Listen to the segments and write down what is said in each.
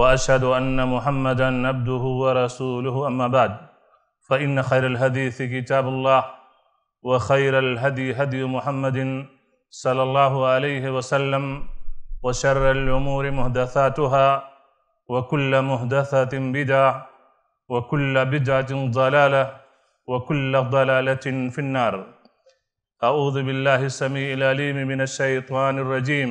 واشهد ان محمدا عبده ورسوله اما بعد فان خير الحديث كتاب الله وخير الهدي هدي محمد صلى الله عليه وسلم وشر الامور محدثاتها وكل محدثه بدعه وكل بدعه ضلاله وكل ضلاله في النار اعوذ بالله السميع العليم من الشيطان الرجيم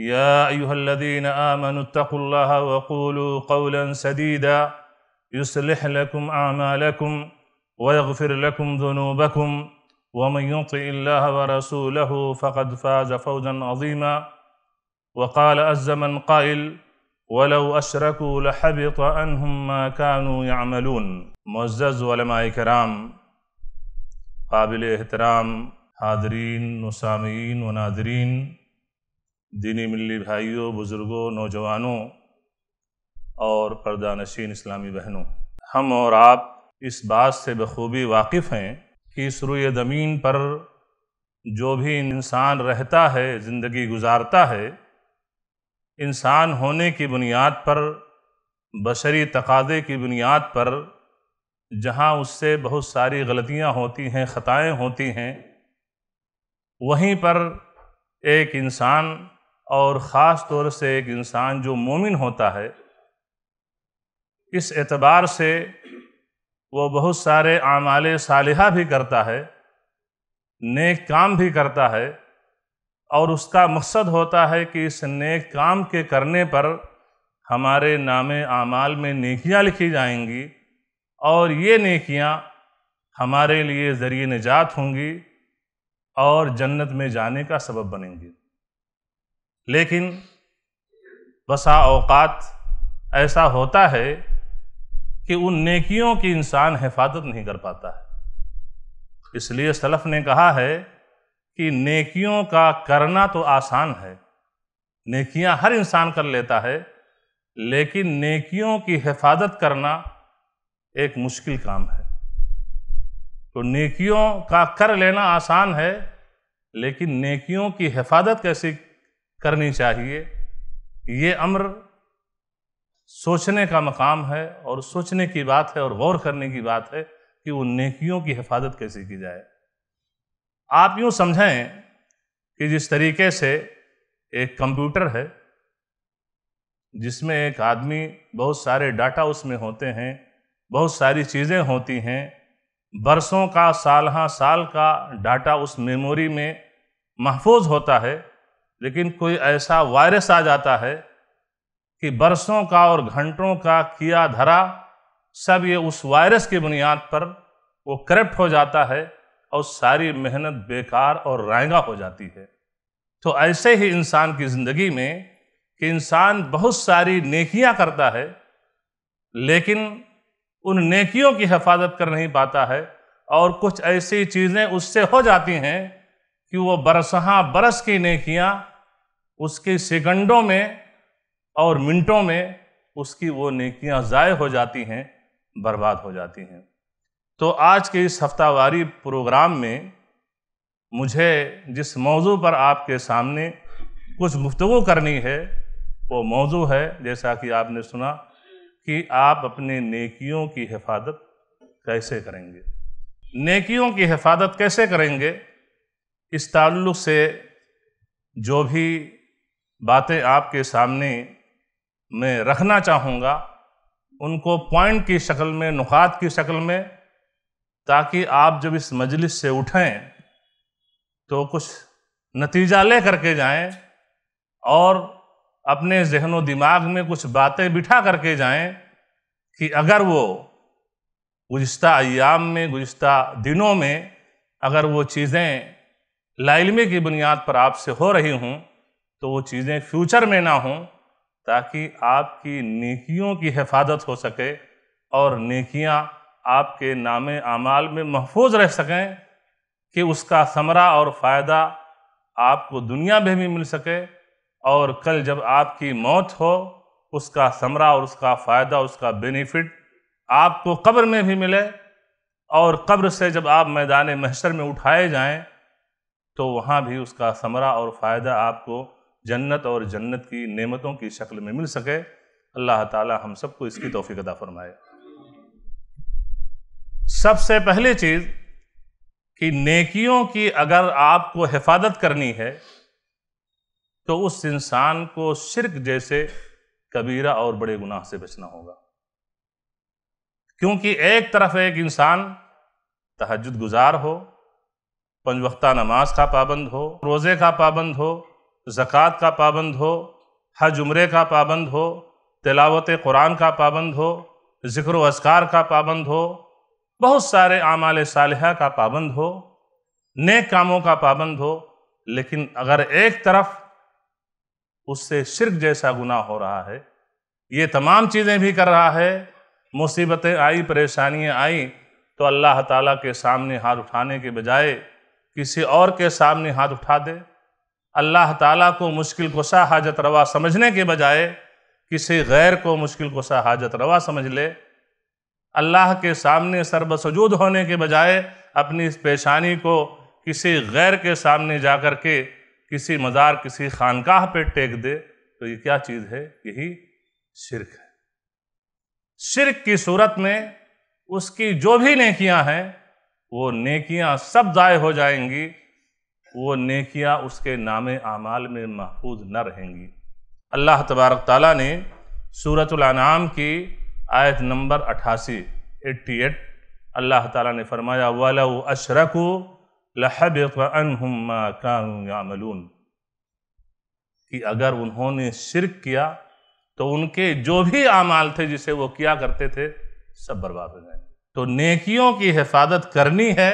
يا أيها الذين آمنوا اتقوا الله وقولوا قولا سديدا يصلح لكم أعمالكم ويغفر لكم ذنوبكم ومن يطع الله ورسوله فقد فاز فوزا عظيما وقال عز من قائل ولو أشركوا لحبط عنهم ما كانوا يعملون معزز علماء کرام قابل احترام حاضرین و سامعین و ناظرین दीनी मिली भाइयों बुज़ुर्गों नौजवानों और नशीन इस्लामी बहनों हम और आप इस बात से बखूबी वाकिफ़ हैं कि इस रुए ज़मीन पर जो भी इंसान रहता है ज़िंदगी गुजारता है इंसान होने की बुनियाद पर बशरी तकादे की बुनियाद पर जहाँ उससे बहुत सारी गलतियाँ होती हैं ख़ताएँ होती हैं वहीं पर एक इंसान और ख़ास तौर से एक इंसान जो मोमिन होता है इस एतबार से वो बहुत सारे आमाल सालिहा भी करता है नेक काम भी करता है और उसका मकसद होता है कि इस नेक काम के करने पर हमारे नाम आमाल में नेकियां लिखी जाएंगी और ये नेकियां हमारे लिए ज़रिए निजात होंगी और जन्नत में जाने का सबब बनेंगी लेकिन बसा अवकात ऐसा होता है कि उन नेकियों की इंसान हिफाजत नहीं कर पाता है इसलिए सलफ ने कहा है कि नेकियों का करना तो आसान है नेकियां हर इंसान कर लेता है लेकिन नेकियों की हिफाजत करना एक मुश्किल काम है तो नेकियों का कर लेना आसान है लेकिन नेकियों की हिफाजत कैसे करनी चाहिए ये अम्र सोचने का मकाम है और सोचने की बात है और गौर करने की बात है कि उन नेकियों की हिफाजत कैसे की जाए आप यूँ समझें कि जिस तरीके से एक कंप्यूटर है जिसमें एक आदमी बहुत सारे डाटा उसमें होते हैं बहुत सारी चीज़ें होती हैं बरसों का साल हाँ साल का डाटा उस मेमोरी में महफूज होता है लेकिन कोई ऐसा वायरस आ जाता है कि बरसों का और घंटों का किया धरा सब ये उस वायरस की बुनियाद पर वो करप्ट हो जाता है और सारी मेहनत बेकार और रायगा हो जाती है तो ऐसे ही इंसान की ज़िंदगी में कि इंसान बहुत सारी नेकियां करता है लेकिन उन नेकियों की हिफाजत कर नहीं पाता है और कुछ ऐसी चीज़ें उससे हो जाती हैं कि वो बरसहाँ बरस की नेकियां उसके सेकंडों में और मिनटों में उसकी वो नेकियां ज़ाय हो जाती हैं बर्बाद हो जाती हैं तो आज के इस हफ्तावारी प्रोग्राम में मुझे जिस मौजू पर आपके सामने कुछ गुफ्तु करनी है वो मौजू है जैसा कि आपने सुना कि आप अपने नेकियों की हिफाजत कैसे करेंगे नेकियों की हिफाजत कैसे करेंगे इस ताल्लुक़ से जो भी बातें आपके सामने मैं रखना चाहूँगा उनको पॉइंट की शक्ल में नुकात की शक्ल में ताकि आप जब इस मजलिस से उठें तो कुछ नतीजा ले करके जाएं और अपने जहन व दिमाग में कुछ बातें बिठा करके जाएं कि अगर वो गुज्त अयाम में गुज्त दिनों में अगर वो चीज़ें लाइलमे की बुनियाद पर आपसे हो रही हूँ तो वो चीज़ें फ्यूचर में ना हों ताकि आपकी नेकियों की हिफाजत हो सके और नेकियां आपके नाम अमाल में महफूज रह सकें कि उसका समरा और फ़ायदा आपको दुनिया में भी मिल सके और कल जब आपकी मौत हो उसका समरा और उसका फ़ायदा उसका बेनिफिट आपको कब्र में भी मिले और कब्र से जब आप मैदान महशर में उठाए जाएं तो वहाँ भी उसका समरा और फ़ायदा आपको जन्नत और जन्नत की नेमतों की शक्ल में मिल सके अल्लाह ताला हम सबको इसकी तोफ़ी अदा फरमाए सबसे पहली चीज़ कि नेकियों की अगर आपको हिफाजत करनी है तो उस इंसान को शिरक जैसे कबीरा और बड़े गुनाह से बचना होगा क्योंकि एक तरफ एक इंसान तहजद गुजार हो पंज वक्ता नमाज का पाबंद हो रोज़े का पाबंद हो ज़क़़त का पाबंद हो हज उमरे का पाबंद हो तिलावत कुरान का पाबंद हो ज़िक्र असकार का पाबंद हो बहुत सारे आमाल सालह का पाबंद हो नेक कामों का पाबंद हो लेकिन अगर एक तरफ उससे शिरक जैसा गुनाह हो रहा है ये तमाम चीज़ें भी कर रहा है मुसीबतें आई परेशानियां आई तो अल्लाह ताला के सामने हाथ उठाने के बजाय किसी और के सामने हाथ उठा दे अल्लाह ताला को मुश्किल गुस्सा हाजत रवा समझने के बजाय किसी गैर को मुश्किल गुस्सा हाजत रवा समझ ले अल्लाह के सामने सरबसजूद होने के बजाय अपनी इस पेशानी को किसी गैर के सामने जा कर के किसी मज़ार किसी खानकाह पे टेक दे तो ये क्या चीज़ है यही शिरक है शिरक की सूरत में उसकी जो भी नेकियां हैं वो नेकियां सब ज़ाय हो जाएंगी वो नेकियां उसके नाम आमाल में महफूज न रहेंगी अल्लाह तबारक ताला ने सूरतलानाम की आयत नंबर अठासी एट्टी एट अल्लाह ताला ने फरमाया वाला अशरक लहब कामलून कि अगर उन्होंने शिरक किया तो उनके जो भी आमाल थे जिसे वो किया करते थे सब बर्बाद हो जाएंगे तो नेकियों की हिफाजत करनी है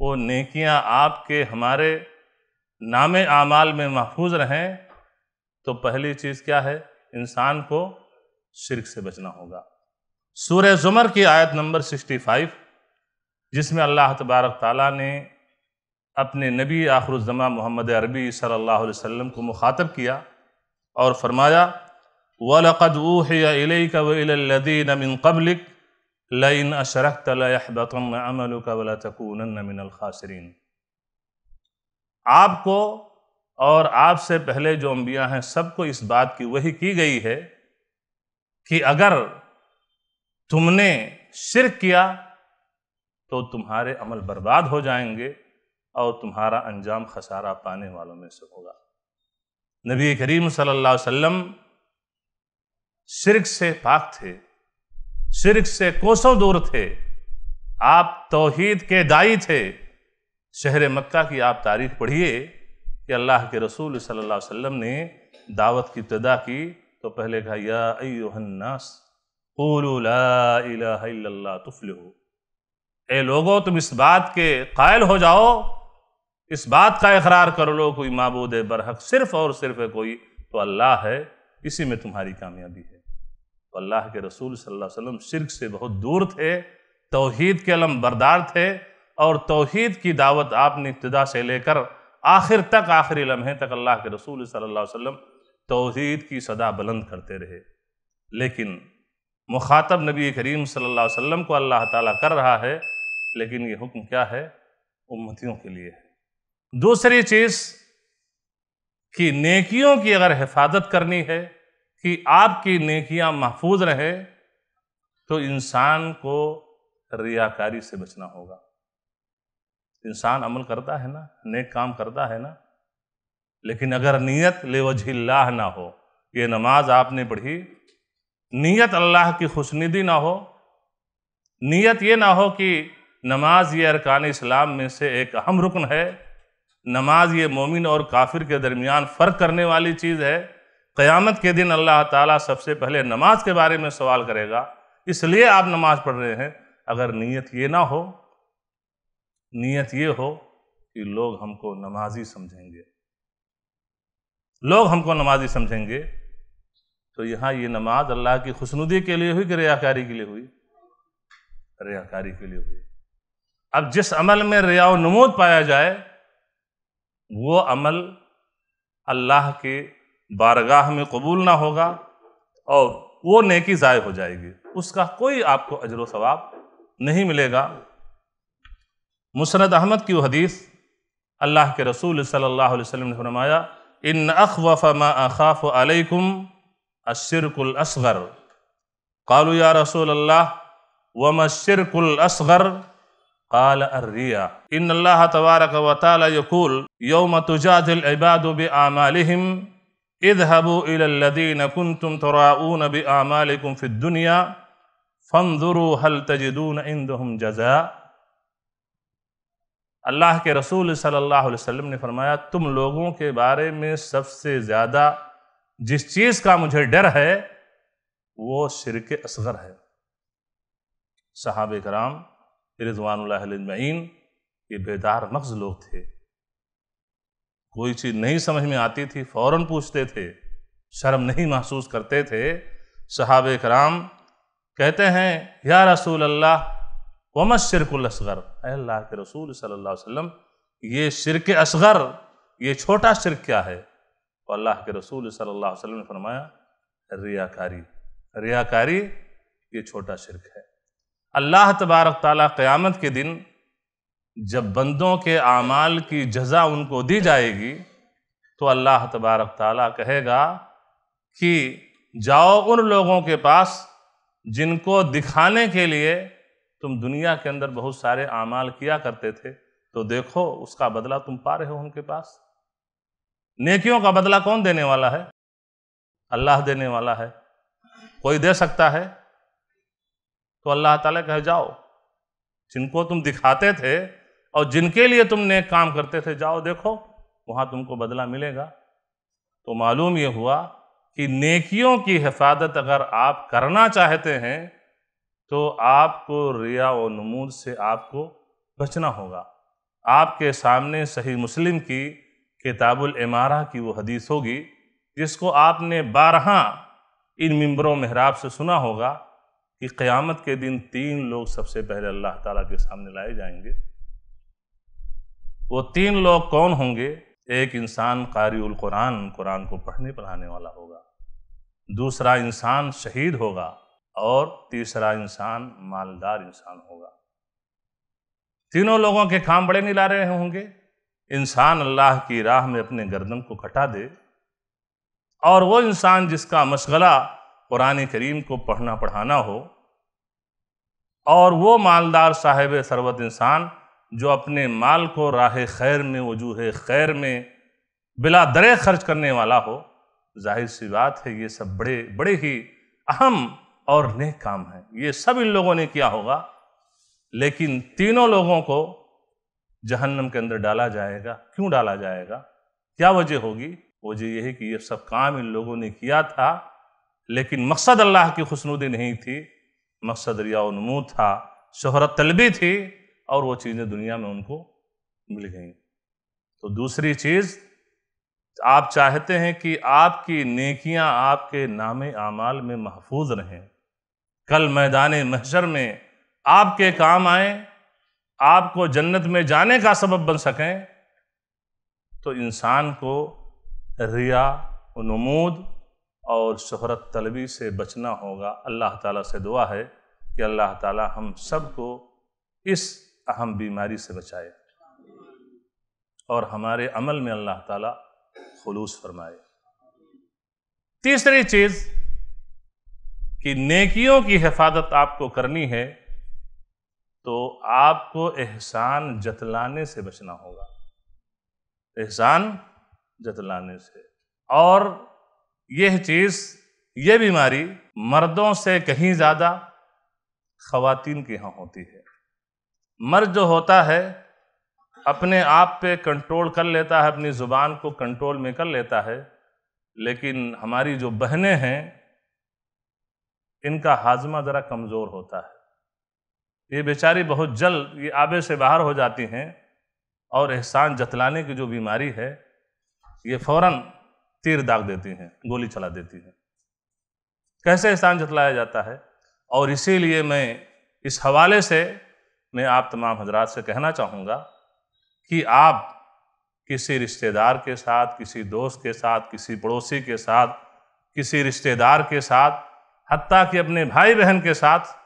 वो नेकियां आपके हमारे नाम आमाल में महफूज रहें तो पहली चीज़ क्या है इंसान को शिरक से बचना होगा सूर्य जुमर की आयत नंबर 65 जिसमें अल्लाह तबारक ताला ने अपने नबी आखरुजमा मोहम्मद अरबी सल्ला वसम को मुखातब किया और फरमाया वलकद ऊह इलैक वदीन मिन कबलिक लइन अशरक तलाबतन अमल का वला तकून आपको और आपसे पहले जो अम्बिया हैं सबको इस बात की वही की गई है कि अगर तुमने शिरक किया तो तुम्हारे अमल बर्बाद हो जाएंगे और तुम्हारा अंजाम खसारा पाने वालों में से होगा नबी करीम सल्लल्लाहु अलैहि वसल्लम शिरक से पाक थे शिरक से कोसों दूर थे आप तोहीद के दाई थे शहर मक्का की आप तारीख पढ़िए कि अल्लाह के रसूल सल्लल्लाहु अलैहि वसल्लम ने दावत की इब्तदा की तो पहले कहा या अयोहन्नास तुफल ए लोगो तुम इस बात के कायल हो जाओ इस बात का इकरार कर लो कोई मबूद बरहक सिर्फ और सिर्फ कोई तो अल्लाह है इसी में तुम्हारी कामयाबी है तो अल्लाह के रसूल सल्लल्लाहु अलैहि वसल्लम शिरक से बहुत दूर थे तौहीद के अलम बरदार थे और तोहद की दावत आपने इब्तदा से लेकर आखिर तक आखिरी लम्हे तक अल्लाह के रसूल सल्लल्लाहु अलैहि वसल्लम की सदा बुलंद करते रहे लेकिन मुखातब नबी करीम सल्लल्लाहु अलैहि वसल्लम को अल्लाह ताला कर रहा है लेकिन ये हुक्म क्या है उम्मतियों के लिए दूसरी चीज़ कि नेकियों की अगर हिफाजत करनी है कि आपकी नेकियां महफूज रहे तो इंसान को रियाकारी से बचना होगा इंसान अमल करता है ना नेक काम करता है ना लेकिन अगर नीयत लेवजिल्लाह ना हो ये नमाज आपने पढ़ी नीयत अल्लाह की खुशनिदी ना हो नीयत ये ना हो कि नमाज ये अरकान इस्लाम में से एक अहम रुकन है नमाज ये मोमिन और काफिर के दरमियान फ़र्क करने वाली चीज़ है क़यामत के दिन अल्लाह ताला सबसे पहले नमाज के बारे में सवाल करेगा इसलिए आप नमाज पढ़ रहे हैं अगर नीयत ये ना हो नीयत ये हो कि लोग हमको नमाजी समझेंगे लोग हमको नमाजी समझेंगे तो यहाँ ये नमाज अल्लाह की खुशनुदी के लिए हुई कि रियाकारी के लिए हुई रियाकारी के लिए हुई अब जिस अमल में रिया नमूद पाया जाए वो अमल अल्लाह के बारगाह में कबूल ना होगा और वो नेकी ज़ाय हो जाएगी उसका कोई आपको अजर सवाब नहीं मिलेगा मुसरद अहमद की हदीस अल्लाह के रसूल सल्लल्लाहु अलैहि वसल्लम ने फरमाया इन अखवफ मखाफ अलैकुम अशिरकुल असगर कालू या रसूल अल्लाह वम शिरकुल असगर काल अर्रिया इन अल्लाह तबारक वाल यकूल यौम तुजादिल इबाद बमालहम इदहबू इलदीन कुन तुम तोराऊन बी आमालकुम फिर दुनिया फंजुरू हल तजदून इंदम जजा अल्लाह के रसूल सल्लल्लाहु अलैहि वसल्लम ने फरमाया तुम लोगों के बारे में सबसे ज़्यादा जिस चीज़ का मुझे डर है वो शिरक असगर है सहाब कराम रिजवानमैन ये बेदार मगज़ लोग थे कोई चीज़ नहीं समझ में आती थी फ़ौर पूछते थे शर्म नहीं महसूस करते थे सहाब कराम कहते हैं या रसूल अल्लाह वम शिरकुल असगर अल्लाह के रसूल सल्लल्लाहु अलैहि वसल्लम ये शिरक असगर ये छोटा शिरक क्या है तो अल्लाह के रसूल सल्लल्लाहु अलैहि वसल्लम ने फरमाया रियाकारी रियाकारी ये छोटा शिरक है अल्लाह तबारक ताली क़यामत के दिन जब बंदों के आमाल की जजा उनको दी जाएगी तो अल्लाह तबारक ताला कहेगा कि जाओ उन लोगों के पास जिनको दिखाने के लिए तुम दुनिया के अंदर बहुत सारे आमाल किया करते थे तो देखो उसका बदला तुम पा रहे हो उनके पास नेकियों का बदला कौन देने वाला है अल्लाह देने वाला है कोई दे सकता है तो अल्लाह ताला कह जाओ जिनको तुम दिखाते थे और जिनके लिए तुम नेक काम करते थे जाओ देखो वहाँ तुमको बदला मिलेगा तो मालूम ये हुआ कि नेकियों की हिफाजत अगर आप करना चाहते हैं तो आपको रिया और नमूद से आपको बचना होगा आपके सामने सही मुस्लिम की किताबुल इमारा की वो हदीस होगी जिसको आपने बारह इन मंबरों महराब से सुना होगा कि क़यामत के दिन तीन लोग सबसे पहले अल्लाह ताला के सामने लाए जाएंगे वो तीन लोग कौन होंगे एक इंसान कारी कुरान कुरान को पढ़ने पढ़ाने वाला होगा दूसरा इंसान शहीद होगा और तीसरा इंसान मालदार इंसान होगा तीनों लोगों के काम बड़े नहीं ला रहे होंगे इंसान अल्लाह की राह में अपने गर्दन को कटा दे और वो इंसान जिसका मशगला कुरान करीम को पढ़ना पढ़ाना हो और वो मालदार साहेब सरवत इंसान जो अपने माल को राह खैर में वजूह खैर में बिला दरे खर्च करने वाला हो जाहिर सी बात है ये सब बड़े बड़े ही अहम और नेक काम हैं ये सब इन लोगों ने किया होगा लेकिन तीनों लोगों को जहन्नम के अंदर डाला जाएगा क्यों डाला जाएगा क्या वजह होगी वजह यह है कि ये सब काम इन लोगों ने किया था लेकिन मकसद अल्लाह की खुशनुदी नहीं थी मकसद रिया नमू था शहरत तलबी थी और वो चीज़ें दुनिया में उनको मिल गई तो दूसरी चीज़ आप चाहते हैं कि आपकी नेकियां आपके नाम आमाल में महफूज रहें कल मैदान महशर में आपके काम आए आपको जन्नत में जाने का सबब बन सकें तो इंसान को रिया नमूद और शहरत तलबी से बचना होगा अल्लाह ताला से दुआ है कि अल्लाह ताला हम सबको इस अहम बीमारी से बचाए और हमारे अमल में अल्लाह ताला खलूस फरमाए तीसरी चीज कि नेकियों की हिफाजत आपको करनी है तो आपको एहसान जतलाने से बचना होगा एहसान जतलाने से और यह चीज़ यह बीमारी मर्दों से कहीं ज़्यादा खातन के यहाँ होती है मर्द जो होता है अपने आप पे कंट्रोल कर लेता है अपनी ज़ुबान को कंट्रोल में कर लेता है लेकिन हमारी जो बहनें हैं इनका हाजमा ज़रा कमज़ोर होता है ये बेचारी बहुत जल्द ये आबे से बाहर हो जाती हैं और एहसान जतलाने की जो बीमारी है ये फौरन तीर दाग देती हैं गोली चला देती हैं कैसे एहसान जतलाया जाता है और इसीलिए मैं इस हवाले से मैं आप तमाम हजरात से कहना चाहूँगा कि आप किसी रिश्तेदार के साथ किसी दोस्त के साथ किसी पड़ोसी के साथ किसी रिश्तेदार के साथ हती कि अपने भाई बहन के साथ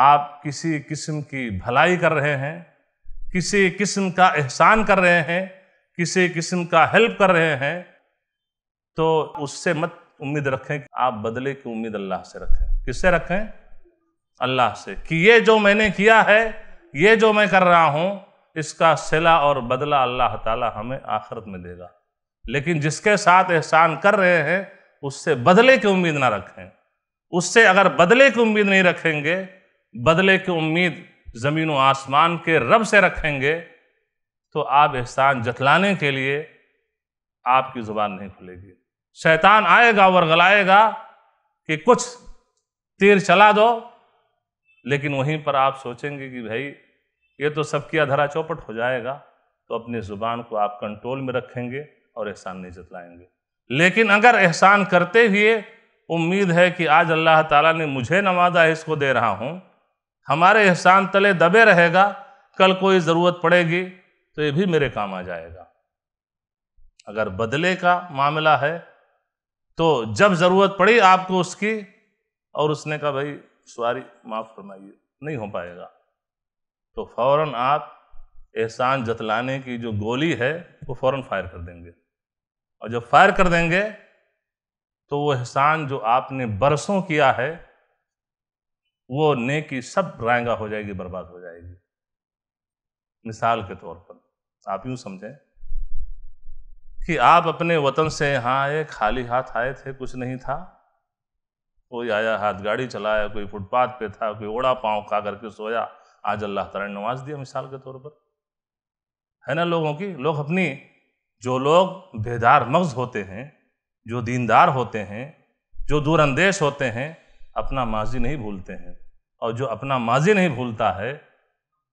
आप किसी किस्म की भलाई कर रहे हैं किसी किस्म का एहसान कर रहे हैं किसी किस्म का हेल्प कर रहे हैं तो उससे मत उम्मीद रखें कि आप बदले की उम्मीद अल्लाह से रखें किससे रखें अल्लाह से कि ये जो मैंने किया है ये जो मैं कर रहा हूँ इसका सिला और बदला अल्लाह ताला हमें आखिरत में देगा लेकिन जिसके साथ एहसान कर रहे हैं उससे बदले की उम्मीद ना रखें उससे अगर बदले की उम्मीद नहीं रखेंगे बदले की उम्मीद ज़मीन व आसमान के रब से रखेंगे तो आप एहसान जतलाने के लिए आपकी ज़ुबान नहीं खुलेगी शैतान आएगा गलाएगा कि कुछ तीर चला दो लेकिन वहीं पर आप सोचेंगे कि भाई ये तो सबकी अधरा चौपट हो जाएगा तो अपनी ज़ुबान को आप कंट्रोल में रखेंगे और एहसान नहीं जतलाएंगे लेकिन अगर एहसान करते हुए उम्मीद है कि आज अल्लाह ताला ने मुझे नवाजा इसको दे रहा हूँ हमारे एहसान तले दबे रहेगा कल कोई ज़रूरत पड़ेगी तो ये भी मेरे काम आ जाएगा अगर बदले का मामला है तो जब ज़रूरत पड़ी आपको उसकी और उसने कहा भाई सॉरी माफ़ फरमाइए नहीं हो पाएगा तो फौरन आप एहसान जतलाने की जो गोली है वो फौरन फायर कर देंगे और जब फायर कर देंगे तो वो एहसान जो आपने बरसों किया है वो नेकी सब रायगा हो जाएगी बर्बाद हो जाएगी मिसाल के तौर पर आप यूं समझें कि आप अपने वतन से यहाँ आए खाली हाथ आए थे कुछ नहीं था कोई आया हाथ गाड़ी चलाया कोई फुटपाथ पे था कोई ओड़ा पाँव खा करके सोया आज अल्लाह तला ने नवाज दिया मिसाल के तौर पर है ना लोगों की लोग अपनी जो लोग बेदार मग्ज होते हैं जो दीनदार होते हैं जो दूरंदेश होते हैं अपना माजी नहीं भूलते हैं और जो अपना माजी नहीं भूलता है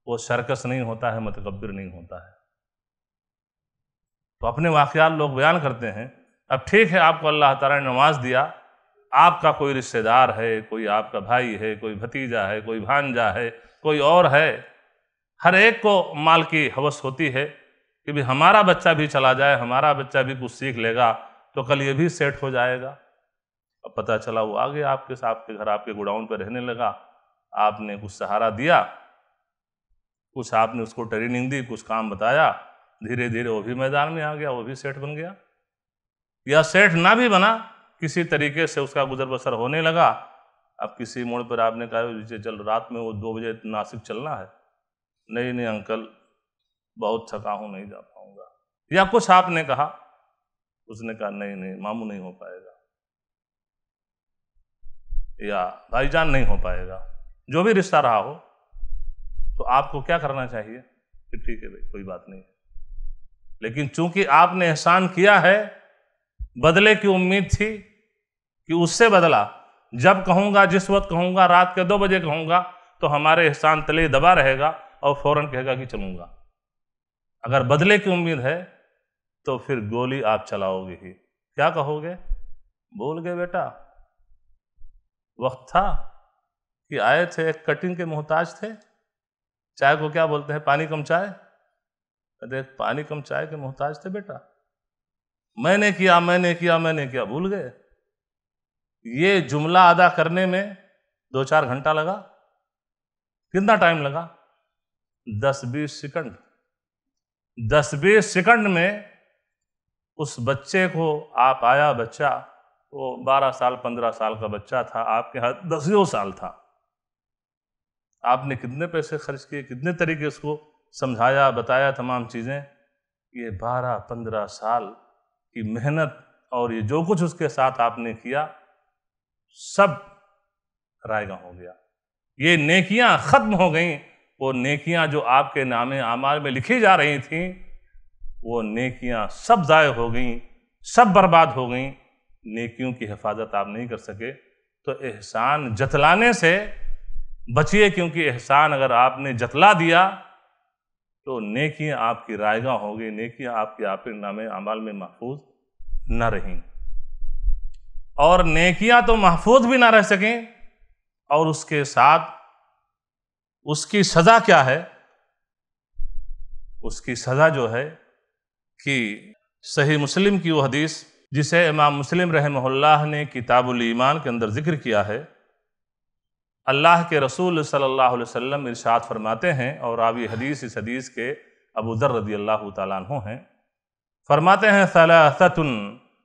वो सरकस नहीं होता है मतकबर नहीं होता है तो अपने वाक़ लोग बयान करते हैं अब ठीक है आपको अल्लाह ताला ने नमाज दिया आपका कोई रिश्तेदार है कोई आपका भाई है कोई भतीजा है कोई भांजा है कोई और है हर एक को माल की हवस होती है कि भी हमारा बच्चा भी चला जाए हमारा बच्चा भी कुछ सीख लेगा तो कल ये भी सेट हो जाएगा अब पता चला वो आ गया आपके आपके घर आपके गुडाउन पर रहने लगा आपने कुछ सहारा दिया कुछ आपने उसको ट्रेनिंग दी कुछ काम बताया धीरे धीरे वो भी मैदान में आ गया वो भी सेठ बन गया या सेठ ना भी बना किसी तरीके से उसका गुजर बसर होने लगा अब किसी मोड़ पर आपने कहा जैसे चल रात में वो दो बजे नासिक चलना है नहीं नहीं अंकल बहुत थका हूँ नहीं जा पाऊँगा या कुछ आपने कहा उसने कहा नहीं नहीं मामू नहीं हो पाएगा या भाईजान नहीं हो पाएगा जो भी रिश्ता रहा हो तो आपको क्या करना चाहिए कि ठीक है भाई कोई बात नहीं है लेकिन चूंकि आपने एहसान किया है बदले की उम्मीद थी कि उससे बदला जब कहूँगा जिस वक्त कहूँगा रात के दो बजे कहूँगा तो हमारे एहसान तले दबा रहेगा और फौरन कहेगा कि चलूँगा अगर बदले की उम्मीद है तो फिर गोली आप चलाओगे ही क्या कहोगे बोल गए बेटा वक्त था कि आए थे एक कटिंग के मोहताज थे चाय को क्या बोलते हैं पानी कम चाय अरे पानी कम चाय के मोहताज थे बेटा मैंने किया मैंने किया मैंने किया भूल गए ये जुमला अदा करने में दो चार घंटा लगा कितना टाइम लगा दस बीस सेकंड दस बीस सेकंड में उस बच्चे को आप आया बच्चा वो बारह साल पंद्रह साल का बच्चा था आपके हाथ दसियों साल था आपने कितने पैसे खर्च किए कितने तरीके उसको समझाया बताया तमाम चीज़ें ये बारह पंद्रह साल की मेहनत और ये जो कुछ उसके साथ आपने किया सब रायगा हो गया ये नेकियां ख़त्म हो गई वो नेकियां जो आपके नामे आमाल में लिखी जा रही थी वो नेकियां सब ज़ाय हो गई सब बर्बाद हो गई नेकियों की हिफाजत आप नहीं कर सके तो एहसान जतलाने से बचिए क्योंकि एहसान अगर आपने जतला दिया तो नेकियां आपकी रायगा होगी नेकियां आपके आपके नामे अमाल में महफूज न रहेंगी और नेकियां तो महफूज भी ना रह सकें और उसके साथ उसकी सज़ा क्या है उसकी सज़ा जो है कि सही मुस्लिम की वो हदीस जिसे इमाम मुस्लिम रहमल्ला ने किताबुल ईमान के अंदर ज़िक्र किया है अल्लाह के रसूल सल्लल्लाहु अलैहि वसल्लम इरशाद फरमाते हैं और आबी हदीस इस हदीस के अबू रदी अल्लाह तु हैं फरमाते हैं सलासतुन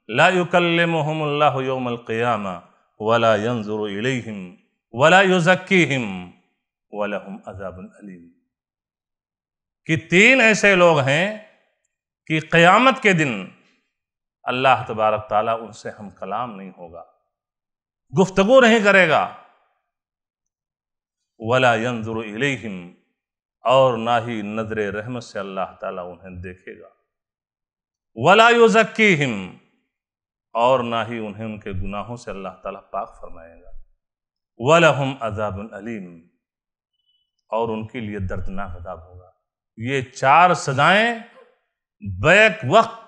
لا يكلمهم الله يوم القيامة ولا ينظر إليهم ولا يزكيهم ولهم عذاب أليم कि तीन ऐसे लोग हैं कि क़यामत के दिन अल्लाह तबारक ताला उनसे हम कलाम नहीं होगा गुफ्तगु नहीं करेगा वला यंजुर इलेहिम और ना ही नजर रहमत से अल्लाह ताला उन्हें देखेगा वला युजक्कीहिम और ना ही उन्हें उनके गुनाहों से अल्लाह ताला पाक फरमाएगा वलहम अजाब अलीम और उनके लिए दर्दनाक अजाब होगा ये चार सजाएं बैक वक्त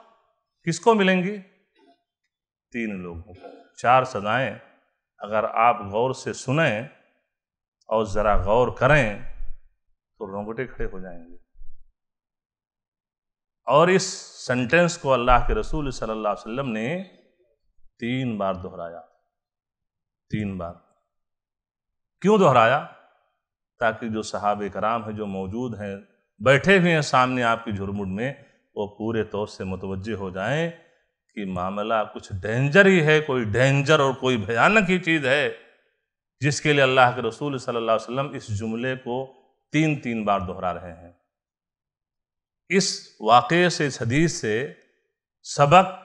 किसको मिलेंगी तीन लोगों को चार सजाएं अगर आप गौर से सुने और ज़रा गौर करें तो रोंगटे खड़े हो जाएंगे और इस सेंटेंस को अल्लाह के रसूल सल्लल्लाहु अलैहि वसल्लम ने तीन बार दोहराया तीन बार क्यों दोहराया ताकि जो साहब कराम हैं जो मौजूद हैं बैठे हुए हैं सामने आपकी झुरमुट में वो पूरे तौर से मुतवजह हो जाए कि मामला कुछ डेंजर ही है कोई डेंजर और कोई भयानक ही चीज़ है जिसके लिए अल्लाह के रसूल सल्लल्लाहु अलैहि वसल्लम इस जुमले को तीन तीन बार दोहरा रहे हैं इस वाक़े से इस हदीस से सबक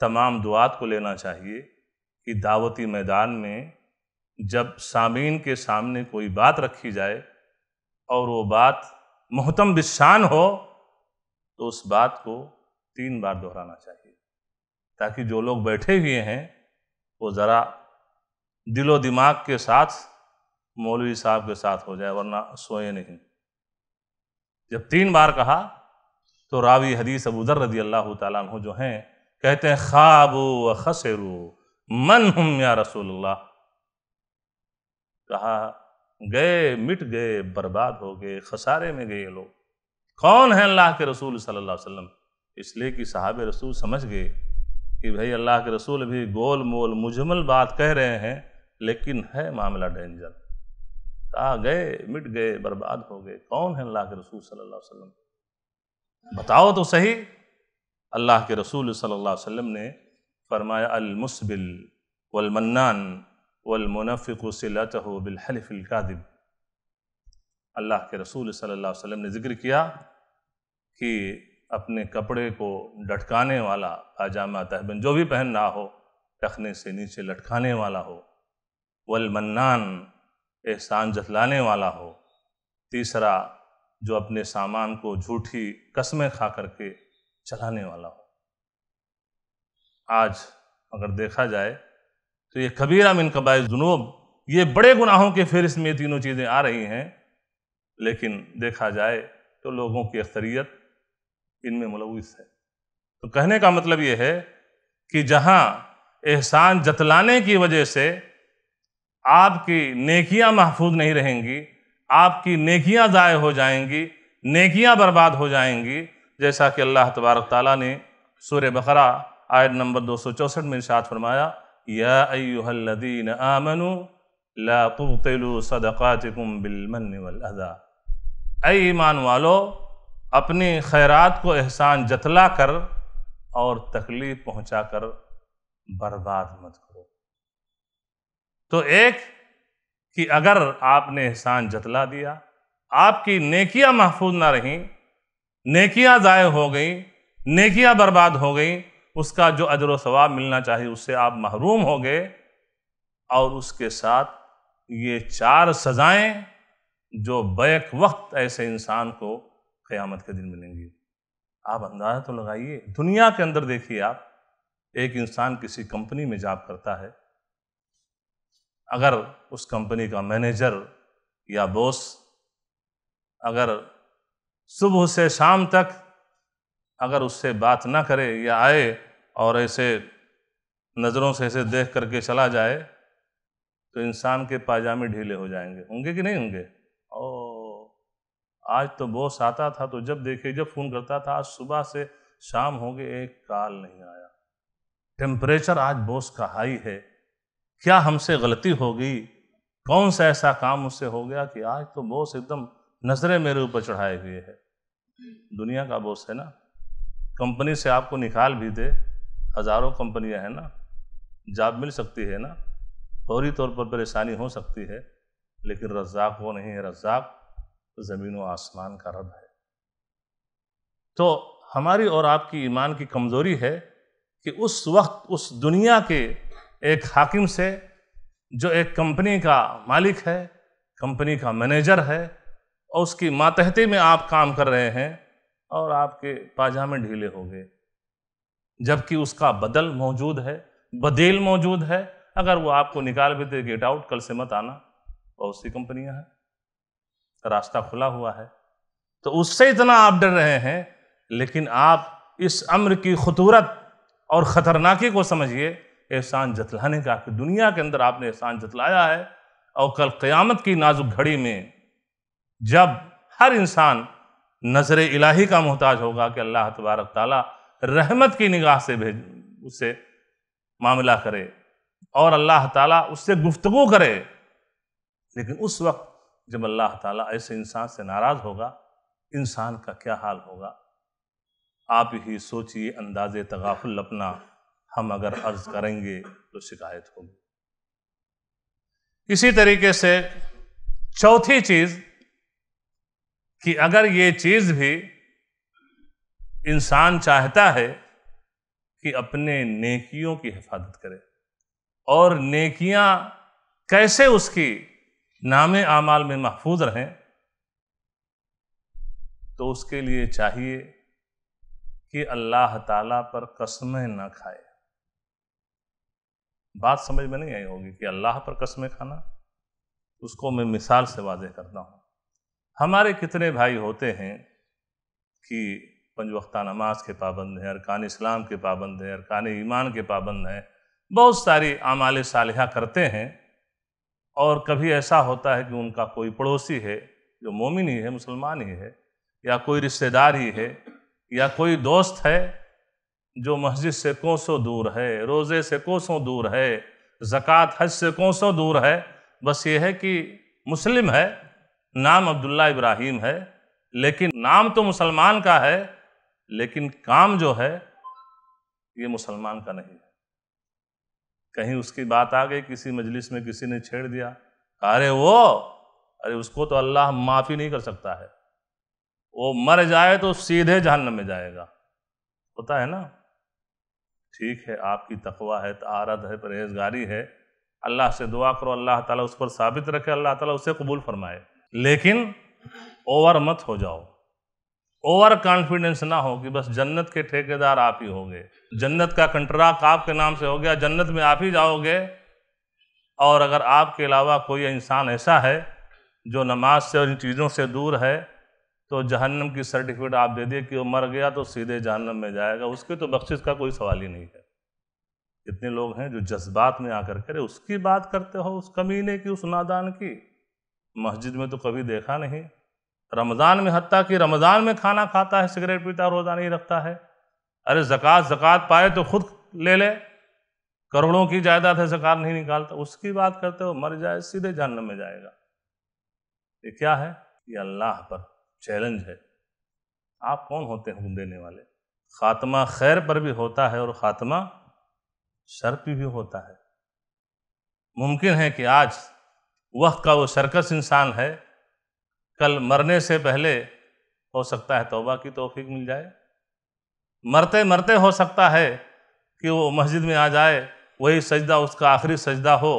तमाम दुआत को लेना चाहिए कि दावती मैदान में जब सामीन के सामने कोई बात रखी जाए और वो बात मोहतम बिशान हो तो उस बात को तीन बार दोहराना चाहिए ताकि जो लोग बैठे हुए हैं वो ज़रा दिलो दिमाग के साथ मौलवी साहब के साथ हो जाए वरना सोए नहीं जब तीन बार कहा तो रावी हदीस अबूदर रजी अल्लाह तु जो हैं कहते हैं खाबो व खसरू मन हम या रसूल्ला कहा गए मिट गए बर्बाद हो गए खसारे में गए लोग कौन है अल्लाह के रसूल सल्लल्लाहु अलैहि वसल्लम इसलिए कि साहब रसूल समझ गए कि भाई अल्लाह के रसूल भी गोल मोल मुजमल बात कह रहे हैं लेकिन है मामला डेंजर कहा गए मिट गए बर्बाद हो गए कौन है अल्लाह के रसूल सल्लल्लाहु अलैहि वसल्लम बताओ तो सही अल्लाह के रसूल सल्लल्लाहु अलैहि वसल्लम ने फरमाया हो वलमन्नान हलफिल कादिब अल्लाह के रसूल सल्लल्लाहु अलैहि वसल्लम ने जिक्र किया कि अपने कपड़े को डटकाने वाला पाजामा तहबन जो भी पहन रहा हो टखने से नीचे लटकाने वाला हो वलमन्नान एहसान जतलाने वाला हो तीसरा जो अपने सामान को झूठी कस्में खा करके चलाने वाला हो आज अगर देखा जाए तो ये कबीरा मिन कबाय जुनूब ये बड़े गुनाहों के फहरिस्त में तीनों चीज़ें आ रही हैं लेकिन देखा जाए तो लोगों की अक्सरियत इनमें मुलविस है तो कहने का मतलब ये है कि जहाँ एहसान जतलाने की वजह से आपकी नेकियां महफूज नहीं रहेंगी आपकी नेकियां ज़ाय हो जाएंगी नेकियां बर्बाद हो जाएंगी जैसा कि अल्लाह तबारक ताली ने सूर बकरा आयत नंबर दो सौ चौंसठ में इर्शाद फरमाया या अयुहल्लदीन आमनु ला तुबतलु सदक़ातिकुम बिलमन वलअदा ईमान वालो अपनी खैरात को एहसान जतला कर और तकलीफ पहुँचा कर बर्बाद मत करो तो एक कि अगर आपने एहसान जतला दिया आपकी नेकियां महफूज ना रहीं नेकियां ज़ाय हो गई नेकियां बर्बाद हो गई उसका जो अजर सवाब मिलना चाहिए उससे आप महरूम हो गए और उसके साथ ये चार सज़ाएं जो बैक वक्त ऐसे इंसान को क़यामत के दिन मिलेंगी आप अंदाज़ा तो लगाइए दुनिया के अंदर देखिए आप एक इंसान किसी कंपनी में जॉब करता है अगर उस कंपनी का मैनेजर या बॉस अगर सुबह से शाम तक अगर उससे बात ना करे या आए और ऐसे नज़रों से ऐसे देख करके चला जाए तो इंसान के पाजामे ढीले हो जाएंगे होंगे कि नहीं होंगे ओ आज तो बॉस आता था तो जब देखे जब फ़ोन करता था आज सुबह से शाम हो गए एक काल नहीं आया टेम्परेचर आज बॉस का हाई है क्या हमसे गलती होगी कौन सा ऐसा काम उससे हो गया कि आज तो बॉस एकदम नजरें मेरे ऊपर चढ़ाए हुए है दुनिया का बोस है ना कंपनी से आपको निकाल भी दे हजारों कंपनियां हैं ना जॉब मिल सकती है ना फौरी तौर पर परेशानी हो सकती है लेकिन रज्जाक वो नहीं है रज्जाक ज़मीन व आसमान का रब है तो हमारी और आपकी ईमान की कमज़ोरी है कि उस वक्त उस दुनिया के एक हाकिम से जो एक कंपनी का मालिक है कंपनी का मैनेजर है और उसकी मातहते में आप काम कर रहे हैं और आपके पाजामे ढीले हो गए जबकि उसका बदल मौजूद है बदेल मौजूद है अगर वो आपको निकाल भी दे गेट आउट कल से मत आना बहुत सी कंपनियां हैं रास्ता खुला हुआ है तो उससे इतना आप डर रहे हैं लेकिन आप इस अम्र की खतूरत और ख़तरनाकी को समझिए एहसान जतलाने का कि दुनिया के अंदर आपने एहसान जतलाया है और कल क़यामत की नाजुक घड़ी में जब हर इंसान नजर इलाही का मोहताज होगा कि अल्लाह तबारक ताला रहमत की निगाह से भेज उससे मामला करे और अल्लाह ताला उससे गुफ्तगु करे लेकिन उस वक्त जब अल्लाह ताला ऐसे इंसान से नाराज़ होगा इंसान का क्या हाल होगा आप ही सोचिए अंदाजे तगाफुल अपना हम अगर अर्ज करेंगे तो शिकायत होगी इसी तरीके से चौथी चीज़ कि अगर ये चीज़ भी इंसान चाहता है कि अपने नेकियों की हिफाजत करे और नेकियां कैसे उसकी नाम आमाल में महफूज रहें तो उसके लिए चाहिए कि अल्लाह ताला पर कस्में ना खाए बात समझ में नहीं आई होगी कि अल्लाह पर कस्में खाना उसको मैं मिसाल से वाजे करता हूं हमारे कितने भाई होते हैं कि पंज वक्ता नमाज के पाबंद हैं अरकान इस्लाम के पाबंद हैं अरकान ईमान के पाबंद हैं बहुत सारी आमाल सालह करते हैं और कभी ऐसा होता है कि उनका कोई पड़ोसी है जो मोमिन ही है मुसलमान ही है या कोई रिश्तेदार ही है या कोई दोस्त है जो मस्जिद से कोसों दूर है रोज़े से कोसों दूर है ज़क़़त हज से कोसों दूर है बस ये है कि मुस्लिम है नाम अब्दुल्ला इब्राहिम है लेकिन नाम तो मुसलमान का है लेकिन काम जो है ये मुसलमान का नहीं है कहीं उसकी बात आ गई किसी मजलिस में किसी ने छेड़ दिया अरे वो अरे उसको तो अल्लाह माफ़ी नहीं कर सकता है वो मर जाए तो सीधे जहन्नम में जाएगा होता है ना ठीक है आपकी तकवा है तारत है परहेजगारी है अल्लाह से दुआ करो अल्लाह ताला उस पर साबित रखे अल्लाह ताला उसे कबूल फरमाए लेकिन ओवर मत हो जाओ ओवर कॉन्फिडेंस ना हो कि बस जन्नत के ठेकेदार आप ही होंगे जन्नत का कंट्राक्ट आपके नाम से हो गया जन्नत में आप ही जाओगे और अगर आपके अलावा कोई इंसान ऐसा है जो नमाज से और इन चीज़ों से दूर है तो जहन्नम की सर्टिफिकेट आप दे दिए कि वो मर गया तो सीधे जहन्नम में जाएगा उसके तो बख्शिश का कोई सवाल ही नहीं है कितने लोग हैं जो जज्बात में आकर करे उसकी बात करते हो उस कमीने की उस नादान की मस्जिद में तो कभी देखा नहीं रमज़ान में हती कि रमज़ान में खाना खाता है सिगरेट पीता रोज़ा नहीं रखता है अरे जक़ात जक़ात पाए तो खुद ले ले करोड़ों की जायदाद है ज़क़़त नहीं निकालता उसकी बात करते हो मर जाए सीधे जहन्नम में जाएगा ये क्या है ये अल्लाह पर चैलेंज है आप कौन होते हैं देने वाले ख़ात्मा खैर पर भी होता है और ख़ात्मा शर पर भी होता है मुमकिन है कि आज वह का वो सर्कस इंसान है कल मरने से पहले हो सकता है तोबा की तोफीक मिल जाए मरते मरते हो सकता है कि वो मस्जिद में आ जाए वही सजदा उसका आखिरी सजदा हो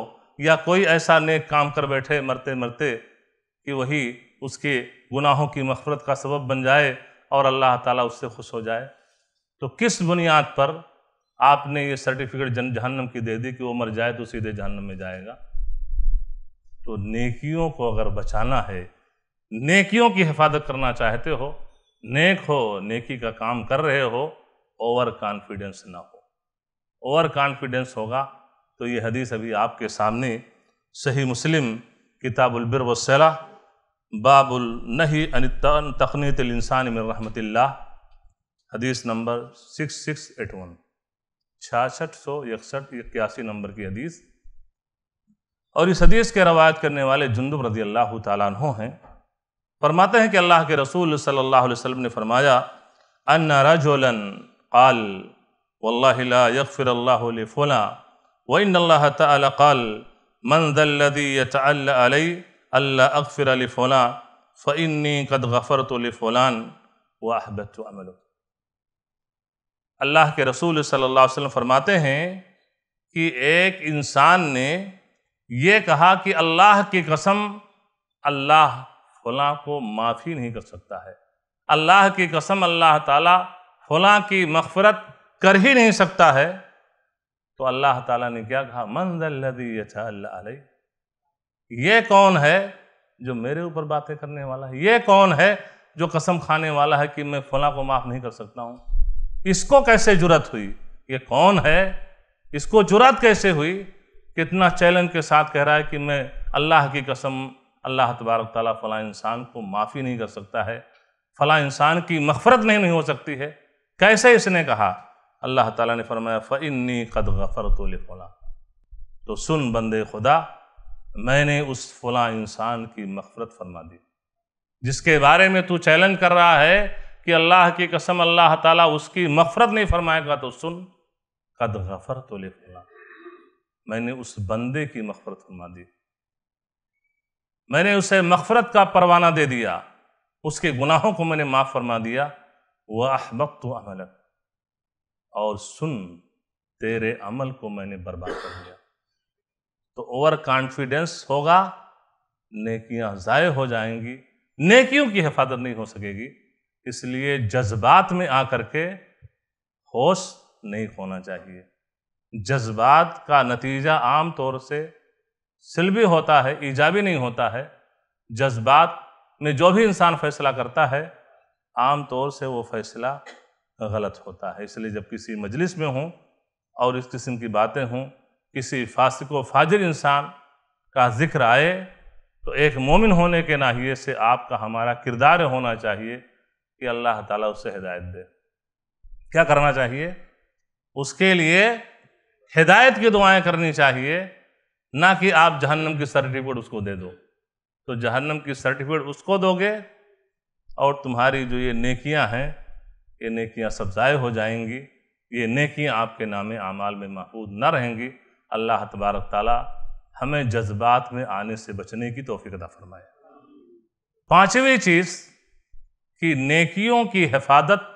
या कोई ऐसा नेक काम कर बैठे मरते मरते कि वही उसके गुनाहों की मफरत का सबब बन जाए और अल्लाह ताला उससे खुश हो जाए तो किस बुनियाद पर आपने ये सर्टिफिकेट जन जहन्नम की दे दी कि वो मर जाए तो सीधे जहन्नम में जाएगा तो नेकियों को अगर बचाना है नेकियों की हिफाजत करना चाहते हो नेक हो नेकी का काम कर रहे हो ओवर कॉन्फिडेंस ना हो ओवर कॉन्फिडेंस होगा तो ये हदीस अभी आपके सामने सही मुस्लिम किताबुलबिर वसला बाबुल नहीं अन तखनीत इंसान मिन रहमतिल्ला हदीस number six six eight one छियासठ सौ इकसठ इक्यासी नंबर की हदीस और इस हदीस के रवायत करने वाले जुंदुब रजी अल्लाह तु हैं फरमाते हैं कि अल्लाह के रसूल सल्लल्लाहु अलैहि वसल्लम ने फरमाया अन रजोलन काल वल्लाफ़िर फ़ुला वन अल्लाह तल मनदी तलई अल्लाह अकफ़िर अली फ़ुला फ़नी कद गफ़र तफ़ुलान व अहबत अमल अल्लाह के रसूल सल्लल्लाहु अलैहि वसल्लम फरमाते हैं कि एक इंसान ने ये कहा कि अल्लाह की कसम अल्लाह फलां को माफ़ी नहीं कर सकता है अल्लाह की कसम अल्लाह ताला फलां की मफफरत कर ही नहीं सकता है तो अल्लाह ताला ने क्या कहा मंदी अल्लाह ये कौन है जो मेरे ऊपर बातें करने वाला है ये कौन है जो कसम खाने वाला है कि मैं फलां को माफ़ नहीं कर सकता हूँ इसको कैसे जुरत हुई ये कौन है इसको जुरत कैसे हुई कितना चैलेंज के साथ कह रहा है कि मैं अल्लाह की कसम अल्लाह तबारक ताली फ़लाँ इंसान को माफ़ी नहीं कर सकता है फ़लाँ इंसान की मफफरत नहीं, नहीं हो सकती है कैसे इसने कहा अल्लाह ताला ने फरमाया फ़िन्नी कद गफ़र तो फ़लाँ तो सुन बंदे खुदा मैंने उस फलाँ इंसान की मफफरत फरमा दी जिसके बारे में तू चैलेंज कर रहा है कि अल्लाह की कसम अल्लाह ताला उसकी मफफरत नहीं फरमाएगा तो सुन कद गफ़र तो फ़लाँ मैंने उस बंदे की मफफरत फरमा दी मैंने उसे मफफरत का परवाना दे दिया उसके गुनाहों को मैंने माफ़ फरमा दिया वह अहबक तो अमल और सुन तेरे अमल को मैंने बर्बाद कर दिया तो ओवर कॉन्फिडेंस होगा नेकियां ज़ाय हो जाएंगी नेकियों की हिफाजत नहीं हो सकेगी इसलिए जज्बात में आकर के होश नहीं खोना चाहिए जज्बात का नतीजा आम तौर से सिलबी होता है ईजाबी नहीं होता है जज्बात में जो भी इंसान फैसला करता है आम तौर से वो फैसला गलत होता है इसलिए जब किसी मजलिस में हूँ और इस किस्म की बातें हों किसी फासिक व फाजिर इंसान का जिक्र आए तो एक मोमिन होने के नाहिए से आपका हमारा किरदार होना चाहिए कि अल्लाह ताला उसे हिदायत दे क्या करना चाहिए उसके लिए हिदायत की दुआएं करनी चाहिए ना कि आप जहन्नम की सर्टिफिकेट उसको दे दो तो जहन्नम की सर्टिफिकेट उसको दोगे और तुम्हारी जो ये नेकियां हैं ये नेकियां सब ज़ाय हो जाएंगी ये नेकियां आपके नाम आमाल में महफूज ना रहेंगी अल्लाह तबारक तला हमें जज्बात में आने से बचने की तोफ़ी अदा फरमाए पांचवी चीज़ कि नेकियों की हिफाजत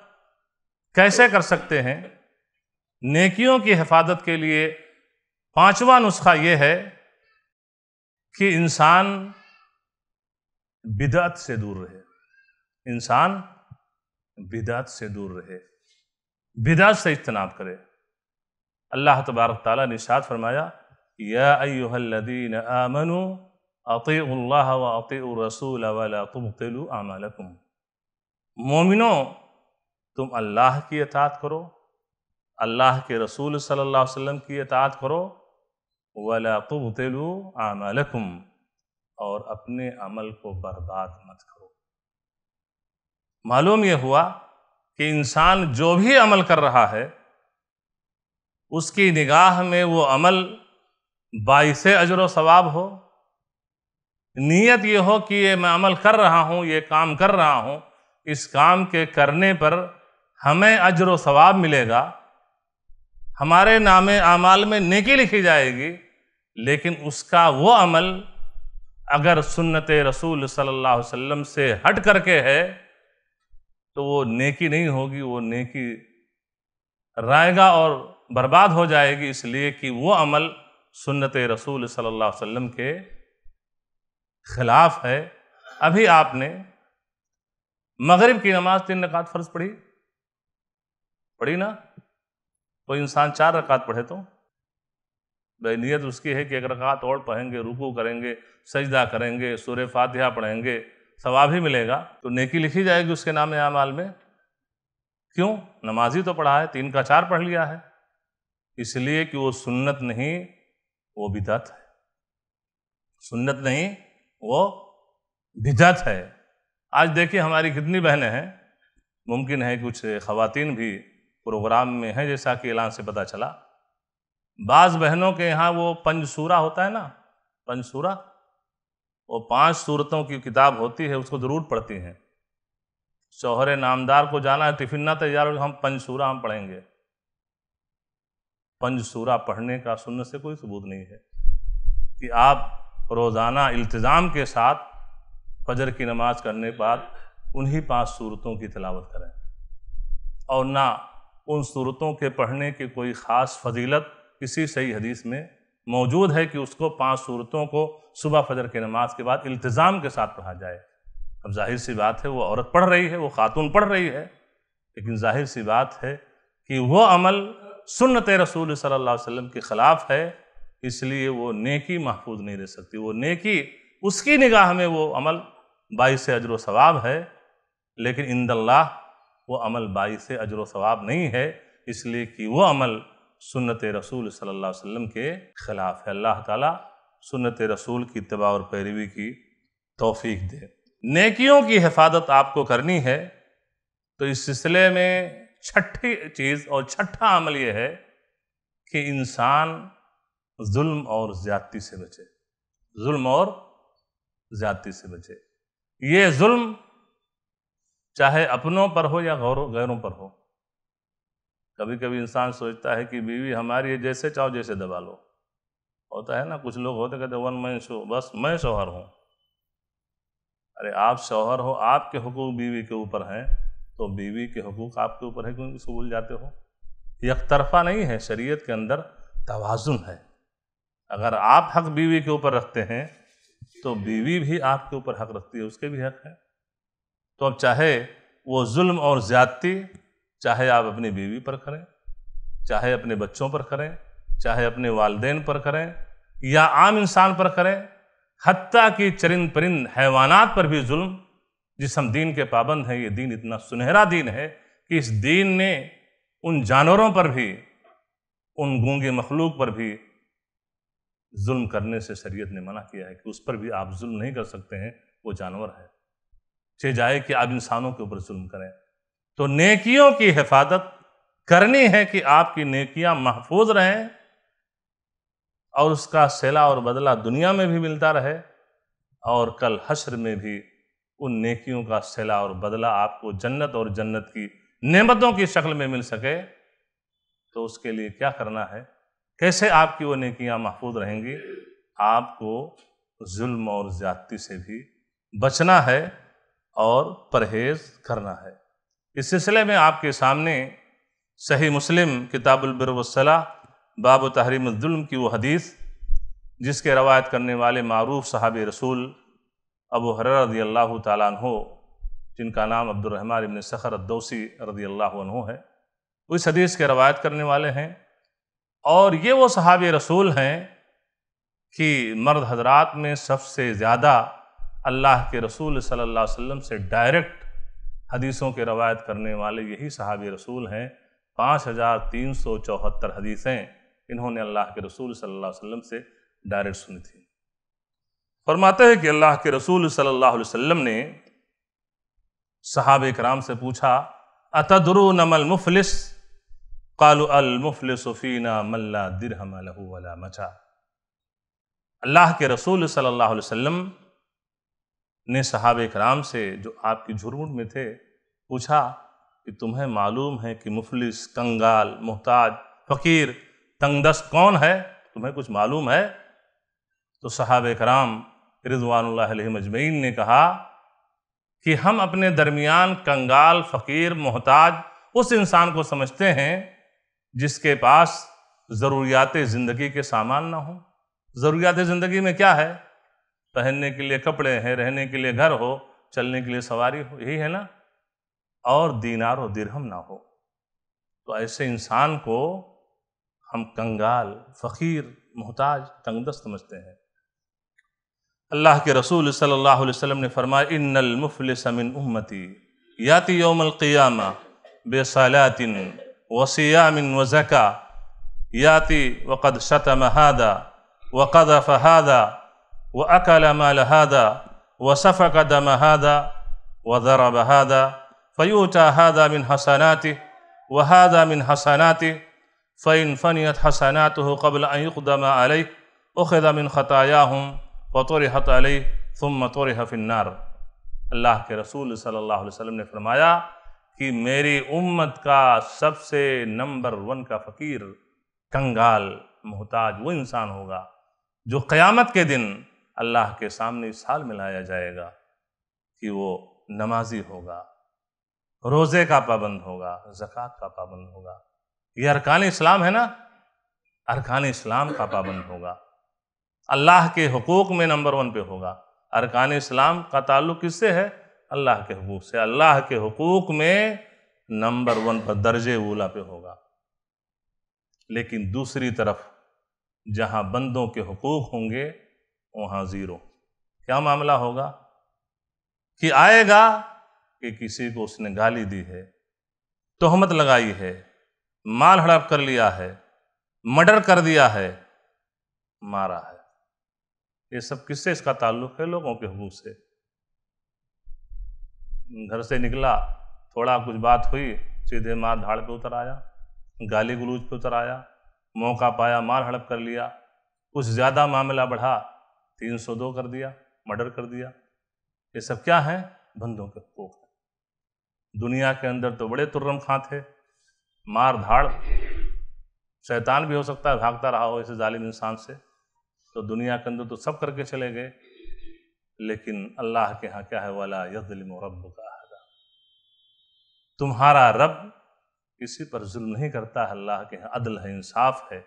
कैसे कर सकते हैं नेकियों की हिफाजत के लिए पांचवा नुस्खा ये है कि इंसान बिदात से दूर रहे इंसान बिदात से दूर रहे बिदात से इज्तनाब करे अल्लाह तबारक ताली ने शाद फरमाया यादीन आमनु अतः व अतः रसूल वाला तुम तेलु आमालकुम मोमिनो तुम अल्लाह की अतात करो अल्लाह के रसूल सल्लल्लाहु अलैहि वसल्लम की इतात करो वला तुबतलु आमलकुम और अपने अमल को बर्बाद मत करो मालूम यह हुआ कि इंसान जो भी अमल कर रहा है उसकी निगाह में वो अमल बाईस अजर सवाब हो नीयत ये हो कि ये मैं अमल कर रहा हूँ ये काम कर रहा हूँ इस काम के करने पर हमें अजर सवाब मिलेगा हमारे नाम अमाल में नेकी लिखी जाएगी लेकिन उसका वो अमल अगर सुन्नत रसूल सल्लल्लाहु अलैहि वसल्लम से हट करके है तो वो नेकी नहीं होगी वो नेकी रायगा और बर्बाद हो जाएगी इसलिए कि वो अमल सुन्नत रसूल सल्लल्लाहु अलैहि वसल्लम के खिलाफ है अभी आपने मगरिब की नमाज तीन रकात फ़र्ज पढ़ी पढ़ी ना कोई इंसान चार रकात पढ़े तो नीयत उसकी है कि एक रकात और पढ़ेंगे रुकू करेंगे सजदा करेंगे सूर्य फातिहा पढ़ेंगे सवाब ही मिलेगा तो नेकी लिखी जाएगी उसके नाम अमाल में क्यों नमाजी तो पढ़ा है तीन का चार पढ़ लिया है इसलिए कि वो सुन्नत नहीं वो बिदत है सुन्नत नहीं वो बिदत है आज देखिए हमारी कितनी बहनें हैं मुमकिन है कुछ ख़वातीन भी प्रोग्राम में है जैसा कि ऐलान से पता चला बाज़ बहनों के यहाँ वो पंचसूरा होता है ना पंचसूरा वो पांच सूरतों की किताब होती है उसको ज़रूर पढ़ती हैं शोहरे नामदार को जाना है टिफिन ना तैयार हो हम पंचसूरा हम पढ़ेंगे पंचसूरा पढ़ने का सुनने से कोई सबूत नहीं है कि आप रोज़ाना इल्तिज़ाम के साथ फजर की नमाज करने के बाद उन्हीं पांच सूरतों की तलावत करें और ना उन सूरतों के पढ़ने की कोई ख़ास फजीलत किसी सही हदीस में मौजूद है कि उसको पांच सूरतों को सुबह फजर की नमाज के बाद इल्तज़ाम के साथ पढ़ा जाए अब जाहिर सी बात है वो औरत पढ़ रही है वो खातून पढ़ रही है लेकिन जाहिर सी बात है कि वो अमल सुन्नत रसूल सल्लल्लाहु अलैहि वसल्लम के ख़िलाफ़ है इसलिए वो नेकी महफूज नहीं रह सकती वो नेकी उसकी निगाह में वो अमल बाईस अजर व सवाब है लेकिन इंदल्ला वो अमल बाईस अजर वाब नहीं है इसलिए कि वो अमल सुन्नत रसूल सल्लल्लाहु अलैहि वसल्लम के ख़िलाफ़ है अल्लाह ताला सुन्नत रसूल की तबाह और पैरवी की तोफ़ी दे नेकियों की हिफाजत आपको करनी है तो इस सिलसिले में छठी चीज़ और छठा अमल ये है कि इंसान जुल्म और ज़्यादती से बचे जुल्म और ज़्यादती से बचे ये जुल्म चाहे अपनों पर हो या गौरों गैरों पर हो कभी कभी इंसान सोचता है कि बीवी हमारी है जैसे चाहो जैसे दबा लो होता है ना कुछ लोग होते कहते वन मैं शो बस मैं शोहर हूँ अरे आप शोहर हो आपके हकूक बीवी के ऊपर हैं तो बीवी के हकूक आपके ऊपर है क्योंकि भूल जाते हो यक तरफा नहीं है शरीयत के अंदर तोज़ुन है अगर आप हक बीवी के ऊपर रखते हैं तो बीवी भी आपके ऊपर हक रखती है उसके भी हक है तो अब चाहे वो जुल्म और ज़्यादती चाहे आप अपनी बीवी पर करें चाहे अपने बच्चों पर करें चाहे अपने वालदेन पर करें या आम इंसान पर करें हती कि चरिंद परिंद हैवानात पर भी जुल्म जिस हम दीन के पाबंद हैं ये दीन इतना सुनहरा दीन है कि इस दीन ने उन जानवरों पर भी उन गूंगे मखलूक पर भी जुल्म करने से शरीयत ने मना किया है कि उस पर भी आप जुल्म नहीं कर सकते हैं वो जानवर है से जाए कि आप इंसानों के ऊपर जुल्म करें तो नेकियों की हिफाजत करनी है कि आपकी नेकियां महफूज रहें और उसका सैला और बदला दुनिया में भी मिलता रहे और कल हश्र में भी उन नेकियों का सैला और बदला आपको जन्नत और जन्नत की नेमतों की शक्ल में मिल सके तो उसके लिए क्या करना है कैसे आपकी वो नेकियां महफूज रहेंगी आपको जुल्म और ज़्यादती से भी बचना है और परहेज करना है इस सिलसिले में आपके सामने सही मुस्लिम किताबुलबर वसला बाब तहरीम की वो हदीस जिसके रवायत करने वाले मरूफ साहब रसूल अबू हर रदी अल्लाह तहो जिनका नाम अब्दुलरहमान इबन सखर अदौसी रदी अल्लाह है इस हदीस के रवायत करने वाले हैं और ये वो सहाब रसूल हैं कि मर्द हजरात में सबसे ज़्यादा अल्लाह के रसूल सल्लल्लाहु अलैहि वसल्लम से डायरेक्ट हदीसों के रवायत करने वाले यही सहाबी रसूल हैं पाँच हज़ार तीन सौ चौहत्तर हदीसें इन्होंने अल्लाह के रसूल सल्लल्लाहु अलैहि वसल्लम से डायरेक्ट सुनी थी फरमाते हैं कि अल्लाह के रसूल सल्लल्लाहु अलैहि वसल्लम ने सहाब कराम से पूछा अतदरु नमल मुफलिस कालू अलमुफलसफ़ीना मल्ला दिरहम वला मचा अल्लाह के रसूल सल्लल्लाहु अलैहि वसल्लम ने साहब राम से जो आपकी झुरमुट में थे पूछा कि तुम्हें मालूम है कि मुफलिस कंगाल मोहताज फ़कीर तंगदस कौन है तुम्हें कुछ मालूम है तो साहब राम रिजवान मजमैन ने कहा कि हम अपने दरमियान कंगाल फ़कीर मोहताज उस इंसान को समझते हैं जिसके पास ज़रूरियात ज़िंदगी के सामान ना हो ज़रूरियात ज़िंदगी में क्या है पहनने के लिए कपड़े हैं रहने के लिए घर हो चलने के लिए सवारी हो यही है ना और दीनार हो दिरहम ना हो तो ऐसे इंसान को हम कंगाल फ़कीर मोहताज तंगदस्त समझते हैं अल्लाह के रसूल सल्लल्लाहु अलैहि वसल्लम ने फरमाया इन्नल मुफलिस मिन उम्मती याति यौमल क़ियामा बेसलातिन वसियामिन वज़का याति वक़द शतम हादा वक़द फ़हादा وأكل مال هذا وسفك دم هذا وضرب هذا فيؤتى هذا من حسناته وهذا من حسناته فإن فنيت حسناته قبل أن يقدم عليه أخذ من خطاياهم وطرحت عليه ثم طرح في النار اللہ کے رسول صلی اللہ علیہ وسلم نے فرمایا کہ میری امت کا سب سے نمبر ون کا فقیر کنگال محتاج وہ انسان ہوگا جو قیامت کے دن अल्लाह के सामने इस हाल में लाया जाएगा कि वो नमाजी होगा रोज़े का पाबंद होगा जक़ात का पाबंद होगा ये अरकान इस्लाम है ना अरकान इस्लाम का पाबंद होगा अल्लाह के हकूक़ में नंबर वन पे होगा अरकान इस्लाम का ताल्लुक किससे है अल्लाह के हकूक़ से अल्लाह के हकूक़ में नंबर वन पर दर्जे ओला पे होगा लेकिन दूसरी तरफ जहां बंदों के हकूक़ होंगे वहां ज़ीरो क्या मामला होगा कि आएगा कि किसी को उसने गाली दी है तोहमत लगाई है माल हड़प कर लिया है मर्डर कर दिया है मारा है ये सब किससे इसका ताल्लुक है लोगों के हकूक से घर से निकला थोड़ा कुछ बात हुई सीधे मार धाड़ पे उतर आया गाली गलूज पे उतर आया मौका पाया मार हड़प कर लिया कुछ ज़्यादा मामला बढ़ा तीन सौ दो कर दिया मर्डर कर दिया ये सब क्या है बंदों के हकूक दुनिया के अंदर तो बड़े तुर्रम खां थे मार धाड़ शैतान भी हो सकता है भागता रहा हो ऐसे जालिम इंसान से तो दुनिया के अंदर तो सब करके चले गए लेकिन अल्लाह के यहाँ क्या है वाला यदलिम रब का तुम्हारा रब किसी पर जुल्म नहीं करता है अल्लाह के यहाँ अदल है इंसाफ है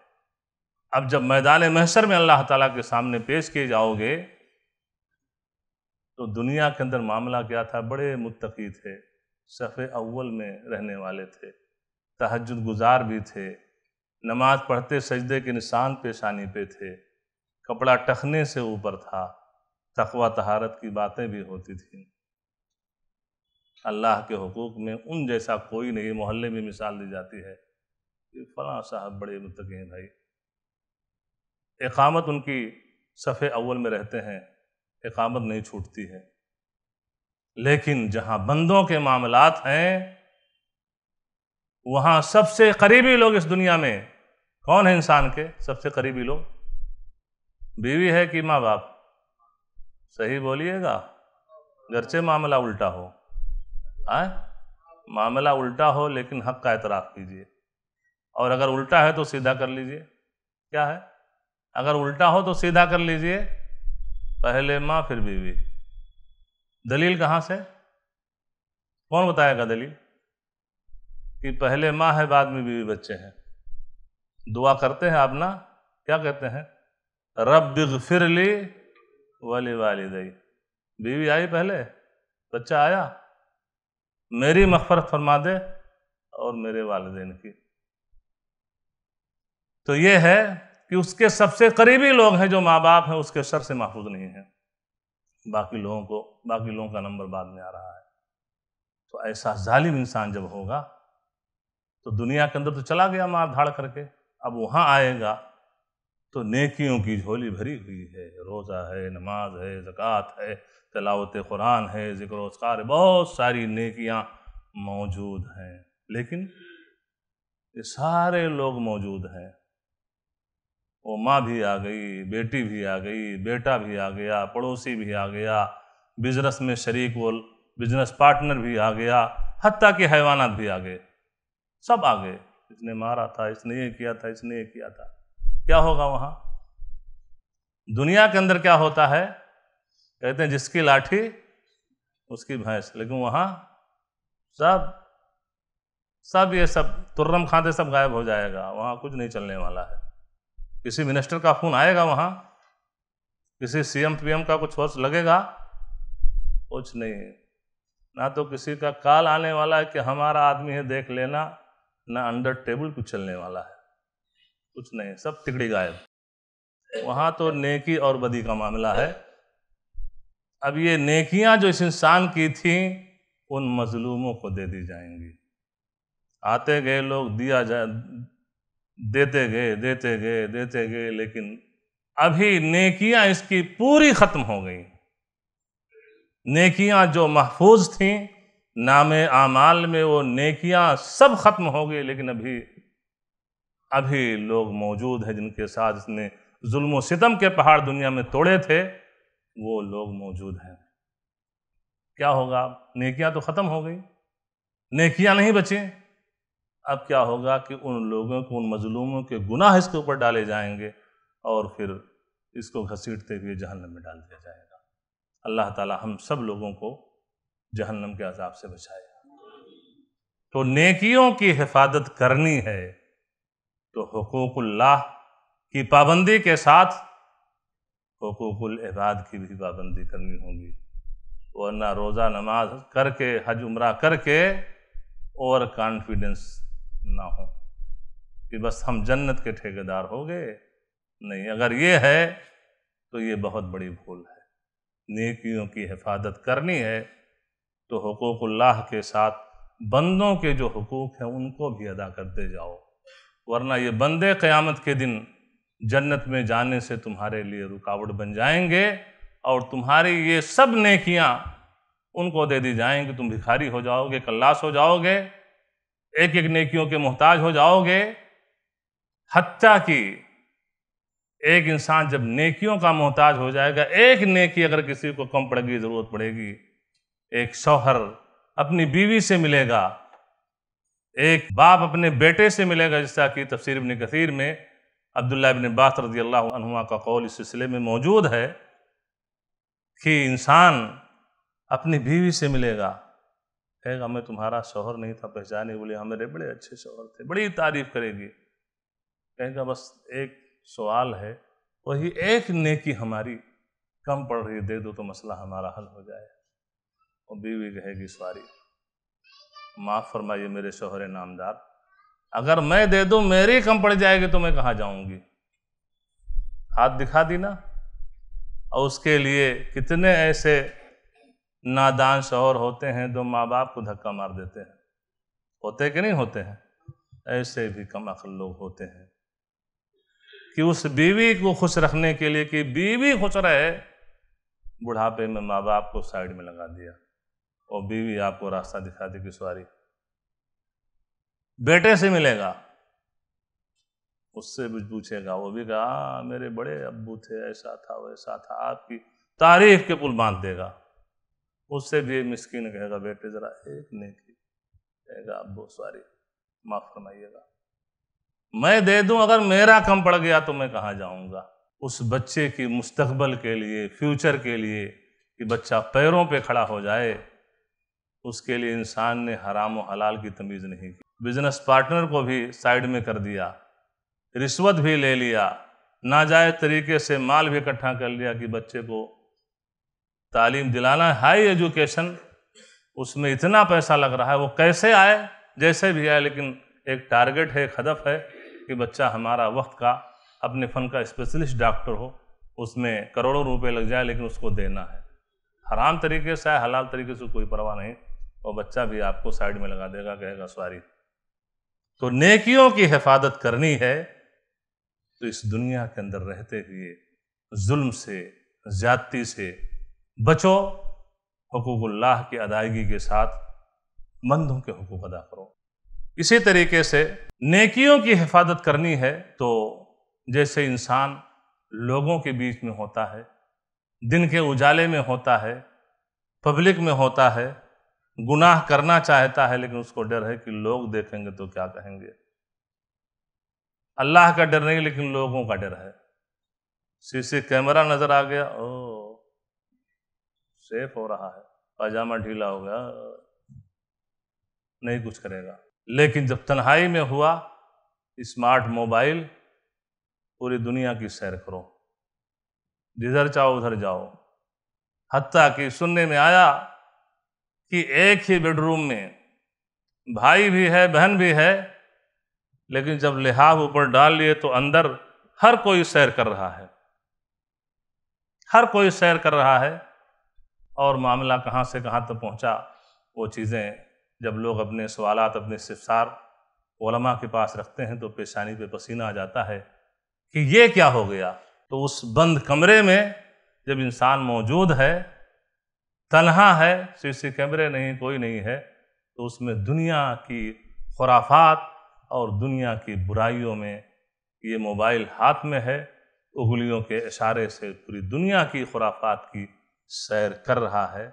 अब जब मैदान महसर में अल्लाह ताला के सामने पेश किए जाओगे तो दुनिया के अंदर मामला क्या था बड़े मुतकी थे सफ़े अव्वल में रहने वाले थे तहजद गुजार भी थे नमाज पढ़ते सजदे के निशान पेशानी पे थे कपड़ा टखने से ऊपर था तकवा तहारत की बातें भी होती थी अल्लाह के हकूक़ में उन जैसा कोई नहीं मोहल्ले में मिसाल दी जाती है कि फला साहब बड़े मुतकी हैं भाई इकामत उनकी सफ़े अव्वल में रहते हैं इकामत नहीं छूटती है लेकिन जहां बंदों के मामलात हैं वहां सबसे करीबी लोग इस दुनिया में कौन है इंसान के सबसे करीबी लोग बीवी है कि माँ बाप सही बोलिएगा घर से मामला उल्टा हो आए मामला उल्टा हो लेकिन हक का एतराफ़ कीजिए और अगर उल्टा है तो सीधा कर लीजिए क्या है अगर उल्टा हो तो सीधा कर लीजिए पहले माँ फिर बीवी दलील कहाँ से कौन बताएगा दलील कि पहले माँ है बाद में बीवी बच्चे हैं दुआ करते हैं आप ना क्या कहते हैं रब फिर ली वाली वाली दई बीवी आई पहले बच्चा आया मेरी मफफरत फरमा दे और मेरे वालदेन की तो ये है कि उसके सबसे करीबी लोग हैं जो माँ बाप हैं उसके शर से महफूज नहीं है बाकी लोगों को बाकी लोगों का नंबर बाद में आ रहा है तो ऐसा जालिम इंसान जब होगा तो दुनिया के अंदर तो चला गया मार धाड़ करके अब वहाँ आएगा तो नेकियों की झोली भरी हुई है रोज़ा है नमाज है ज़क़़त है तलावत कुरान है ज़िक्र उसकार बहुत सारी नेकियाँ मौजूद हैं लेकिन ये सारे लोग मौजूद हैं वो माँ भी आ गई बेटी भी आ गई बेटा भी आ गया पड़ोसी भी आ गया बिजनेस में शरीक वो बिजनेस पार्टनर भी आ गया हती के हैवानात भी आ गए सब आ गए इसने मारा था इसने ये किया था इसने ये किया था क्या होगा वहाँ दुनिया के अंदर क्या होता है कहते हैं जिसकी लाठी उसकी भैंस लेकिन वहाँ सब सब ये सब तुर्रम खाते सब गायब हो जाएगा वहाँ कुछ नहीं चलने वाला है किसी मिनिस्टर का फ़ोन आएगा वहाँ किसी सीएम पीएम का कुछ वर्ष लगेगा कुछ नहीं है ना तो किसी का काल आने वाला है कि हमारा आदमी है देख लेना ना अंडर टेबल कुछ चलने वाला है कुछ नहीं सब तिकड़ी गायब वहाँ तो नेकी और बदी का मामला है अब ये नेकियां जो इस इंसान की थी उन मजलूमों को दे दी जाएंगी आते गए लोग दिया जा देते गए देते गए देते गए लेकिन अभी नेकियां इसकी पूरी ख़त्म हो गई नेकियां जो महफूज थीं नाम आमाल में वो नेकियां सब ख़त्म हो गई लेकिन अभी अभी लोग मौजूद हैं जिनके साथ इसने जुल्म सितम के पहाड़ दुनिया में तोड़े थे वो लोग मौजूद हैं क्या होगा नेकियां तो ख़त्म हो गई नेकियां नहीं बची अब क्या होगा कि उन लोगों को उन मजलूमों के गुनाह इसके ऊपर डाले जाएंगे और फिर इसको घसीटते हुए जहन्नम में डाल दिया जाएगा अल्लाह ताला हम सब लोगों को जहन्नम के अजाब से बचाए तो नेकियों की हिफाजत करनी है तो हकूक़ुल्लाह की पाबंदी के साथ हकूक़ुल इबाद की भी पाबंदी करनी होगी वरना रोज़ा नमाज करके हज उम्र करके ओवर कॉन्फिडेंस ना हो कि बस हम जन्नत के ठेकेदार हो गए नहीं अगर ये है तो ये बहुत बड़ी भूल है नेकियों की हिफाजत करनी है तो हकूक़ल्लाह के साथ बंदों के जो हकूक़ हैं उनको भी अदा करते जाओ वरना ये बंदे क़यामत के दिन जन्नत में जाने से तुम्हारे लिए रुकावट बन जाएंगे और तुम्हारी ये सब नेकियां उनको दे दी जाएंगी तुम भिखारी हो जाओगे कल्लास हो जाओगे एक एक नेकियों के मोहताज हो जाओगे हत्या की एक इंसान जब नेकियों का मोहताज हो जाएगा एक नेकी अगर किसी को कम पड़ेगी ज़रूरत पड़ेगी एक शौहर अपनी बीवी से मिलेगा एक बाप अपने बेटे से मिलेगा जिसका कि तफसीर इबन कसीर में अब्दुल्ला इबन बात रजी अल्लाह का कौल इस सिलसिले में मौजूद है कि इंसान अपनी बीवी से मिलेगा कहेगा मैं तुम्हारा शोहर नहीं था पहचाने बोले हाँ मेरे बड़े अच्छे शोहर थे बड़ी तारीफ करेगी कहेगा बस एक सवाल है वही एक नेकी हमारी कम पड़ रही दे दो तो मसला हमारा हल हो जाए और बीवी कहेगी सॉरी माफ़ फरमाइए मेरे शोहर नामदार अगर मैं दे दू मेरी कम पड़ जाएगी तो मैं कहाँ जाऊंगी हाथ दिखा दी ना और उसके लिए कितने ऐसे नादान शोहर होते हैं जो माँ बाप को धक्का मार देते हैं होते कि नहीं होते हैं ऐसे भी कम अकल लोग होते हैं कि उस बीवी को खुश रखने के लिए कि बीवी खुश रहे बुढ़ापे में माँ बाप को साइड में लगा दिया और बीवी आपको रास्ता दिखा देगी सॉरी बेटे से मिलेगा उससे भी पूछेगा वो भी कहा हाँ, मेरे बड़े अब्बू थे ऐसा था वैसा था आपकी तारीफ के पुल बांध देगा उससे भी मिस्किन कहेगा बेटे ज़रा एक नेकी कहेगा बहुत सॉरी माफ़ फरमाइएगा मैं दे दूं अगर मेरा कम पड़ गया तो मैं कहाँ जाऊंगा उस बच्चे की मुस्तकबल के लिए फ्यूचर के लिए कि बच्चा पैरों पे खड़ा हो जाए उसके लिए इंसान ने हराम और हलाल की तमीज़ नहीं की बिजनेस पार्टनर को भी साइड में कर दिया रिश्वत भी ले लिया नाजायज तरीके से माल भी इकट्ठा कर लिया कि बच्चे को तालीम दिलाना हाई एजुकेशन उसमें इतना पैसा लग रहा है वो कैसे आए जैसे भी आए लेकिन एक टारगेट है एक हदफ है कि बच्चा हमारा वक्त का अपने फ़न का स्पेशलिस्ट डॉक्टर हो उसमें करोड़ों रुपए लग जाए लेकिन उसको देना है हराम तरीके से हलाल तरीके से कोई परवाह नहीं और बच्चा भी आपको साइड में लगा देगा कहेगा सॉरी तो नेकियों की हिफाजत करनी है तो इस दुनिया के अंदर रहते हुए जुल्म से ज्यादती से बचो हकूक़ल्लाह की अदायगी के साथ मंदों के हकूक अदा करो इसी तरीके से नेकियों की हिफाजत करनी है तो जैसे इंसान लोगों के बीच में होता है दिन के उजाले में होता है पब्लिक में होता है गुनाह करना चाहता है लेकिन उसको डर है कि लोग देखेंगे तो क्या कहेंगे अल्लाह का डर नहीं लेकिन लोगों का डर है सीसी कैमरा नज़र आ गया ओह सेफ हो रहा है पाजामा ढीला हो गया नहीं कुछ करेगा लेकिन जब तन्हाई में हुआ स्मार्ट मोबाइल पूरी दुनिया की सैर करो जिधर चाहो उधर जाओ हत्या कि सुनने में आया कि एक ही बेडरूम में भाई भी है बहन भी है लेकिन जब लिहाफ ऊपर डाल लिए तो अंदर हर कोई सैर कर रहा है हर कोई सैर कर रहा है और मामला कहाँ से कहाँ तक तो पहुँचा वो चीज़ें जब लोग अपने सवाल अपने सिफसार ओलमा के पास रखते हैं तो पेशानी पे पसीना आ जाता है कि ये क्या हो गया तो उस बंद कमरे में जब इंसान मौजूद है तनहा है सी सी कैमरे नहीं कोई नहीं है तो उसमें दुनिया की खुराफात और दुनिया की बुराइयों में ये मोबाइल हाथ में है उगलियों के इशारे से पूरी दुनिया की खुराफात की सैर कर रहा है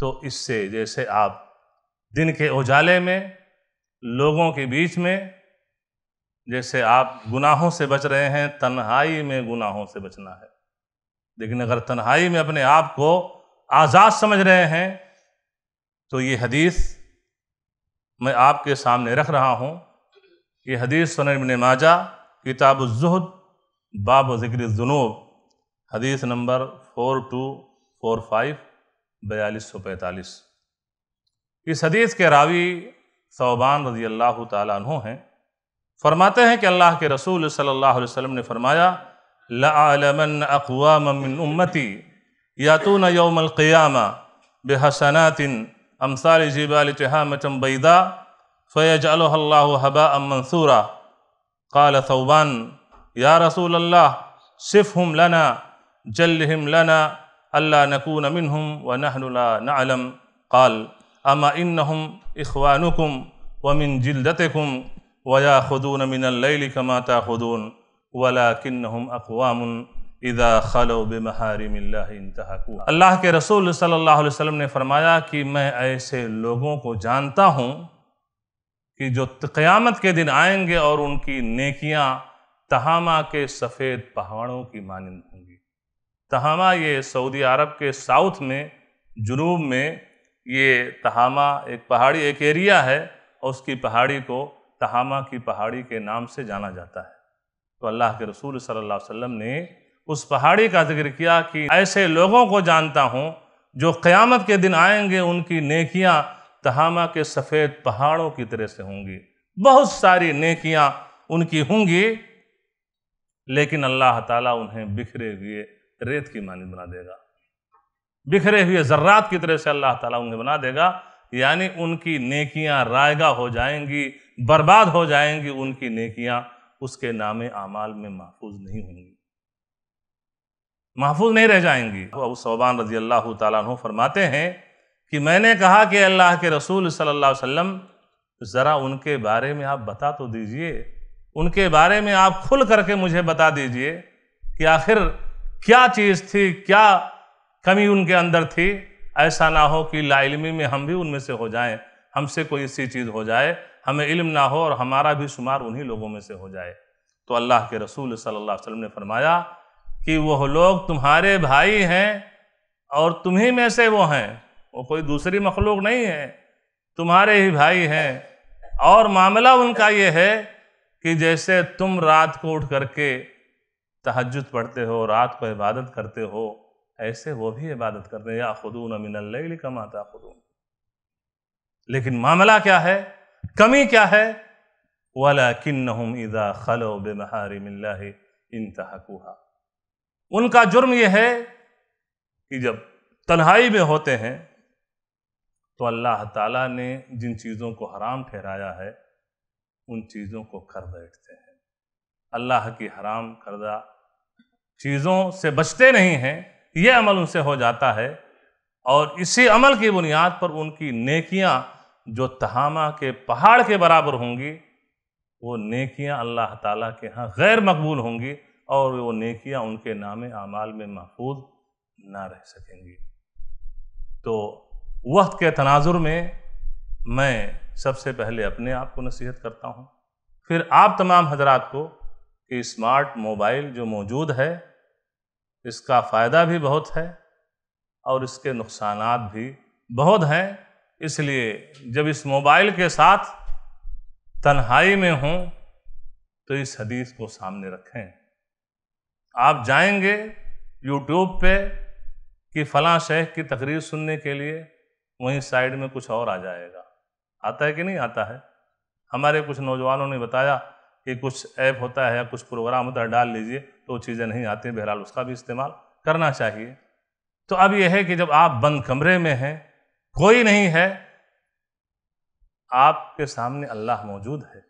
तो इससे जैसे आप दिन के उजाले में लोगों के बीच में जैसे आप गुनाहों से बच रहे हैं तन्हाई में गुनाहों से बचना है लेकिन अगर तन्हाई में अपने आप को आज़ाद समझ रहे हैं तो ये हदीस मैं आपके सामने रख रहा हूँ ये हदीस सनबिन माजा किताब जहद बाब ज़िक्र जुनूब हदीस number four two four five बयालीस सौ पैंतालीस इस हदीस के रावी सौबान रजी अल्लाह तु हैं फरमाते हैं कि अल्लाह के रसूल सल्लल्लाहु अलैहि वसल्लम ने फरमाया लमन अकवा उम्मती यातून यौमलक़ियामा बेहसनातिन अमसार जिबाल चहामचम बैदा फ़ैज अल्लाह हबा मंसूरा काल सौबान या रसूल अल्लाह सिफ़ हम लना जल्लहम लना अल्ला नकून मिनहम व नहनुला नलम काल अमा इनहम इखवानुकुम वमिन जिल्दतकुम वया खुदून मिनल कमाता खुदून वला किन्नहम अकवाम इदा खलो बहारिम इंतहाकू अल्लाह के रसूल सल्लल्लाहु अलैहि वसल्लम ने फरमाया कि मैं ऐसे लोगों को जानता हूँ कि जो क़यामत के दिन आएंगे और उनकी नेकियां तहामा के सफ़ेद पहाड़ों की मानंद तहामा ये सऊदी अरब के साउथ में जुनूब में ये तहामा एक पहाड़ी एक एरिया है और उसकी पहाड़ी को तहामा की पहाड़ी के नाम से जाना जाता है तो अल्लाह के रसूल सल्लल्लाहु अलैहि वसल्लम ने उस पहाड़ी का जिक्र किया कि ऐसे लोगों को जानता हूँ जो क़यामत के दिन आएंगे उनकी नेकियाँ तहामा के सफ़ेद पहाड़ों की तरह से होंगी बहुत सारी नेकियाँ उनकी होंगी लेकिन अल्लाह ताला उन्हें बिखरे हुए रेत की मानद बना देगा बिखरे हुए जर्रात की तरह से अल्लाह ताला उन्हें बना देगा यानी उनकी नेकियां रायगा हो जाएंगी बर्बाद हो जाएंगी उनकी नेकियां उसके नाम आमाल में महफूज नहीं होंगी महफूज नहीं रह जाएंगी अबू सोबान रजी अल्लाह तु फरमाते हैं कि मैंने कहा कि अल्लाह के रसूल सल्लल्लाहु अलैहि वसल्लम ज़रा उनके बारे में आप बता तो दीजिए उनके बारे में आप खुल करके मुझे बता दीजिए कि आखिर क्या चीज़ थी क्या कमी उनके अंदर थी ऐसा ना हो कि लाइलमी में हम भी उनमें से हो जाएं हमसे कोई ऐसी चीज़ हो जाए हमें इल्म ना हो और हमारा भी शुमार उन्हीं लोगों में से हो जाए तो अल्लाह के रसूल सल्लल्लाहु अलैहि वसल्लम ने फरमाया कि वह लोग तुम्हारे भाई हैं और तुम्ही में से वो हैं वो कोई दूसरी मखलूक नहीं है तुम्हारे ही भाई हैं और मामला उनका ये है कि जैसे तुम रात को उठ करके तहजद पढ़ते हो रात को इबादत करते हो ऐसे वो भी इबादत करते हैं या खुदून मिनल्ल कमाता खुदून लेकिन मामला क्या है कमी क्या है वाला किन्नहुम इदा खलो बेमहारी मिल्ला इंतहा उनका जुर्म यह है कि जब तन्हाई में होते हैं तो अल्लाह ताला ने जिन चीज़ों को हराम ठहराया है उन चीज़ों को कर बैठते हैं अल्लाह की हराम करदा चीज़ों से बचते नहीं हैं ये अमल उनसे हो जाता है और इसी अमल की बुनियाद पर उनकी नेकियां जो तहामा के पहाड़ के बराबर होंगी वो नेकियां अल्लाह ताला के यहाँ गैर मकबूल होंगी और वो नेकियां उनके नाम आमाल में महफूज ना रह सकेंगी तो वक्त के तनाजुर में मैं सबसे पहले अपने आप को नसीहत करता हूँ फिर आप तमाम हजरात को कि स्मार्ट मोबाइल जो मौजूद है इसका फ़ायदा भी बहुत है और इसके नुकसान भी बहुत हैं इसलिए जब इस मोबाइल के साथ तन्हाई में हों तो इस हदीस को सामने रखें आप जाएंगे यूट्यूब पे कि फ़लाँ शेख की तकरीर सुनने के लिए वहीं साइड में कुछ और आ जाएगा आता है कि नहीं आता है हमारे कुछ नौजवानों ने बताया कि कुछ ऐप होता है या कुछ प्रोग्राम होता है डाल लीजिए तो चीज़ें नहीं आती बहरहाल उसका भी इस्तेमाल करना चाहिए तो अब यह है कि जब आप बंद कमरे में हैं कोई नहीं है आपके सामने अल्लाह मौजूद है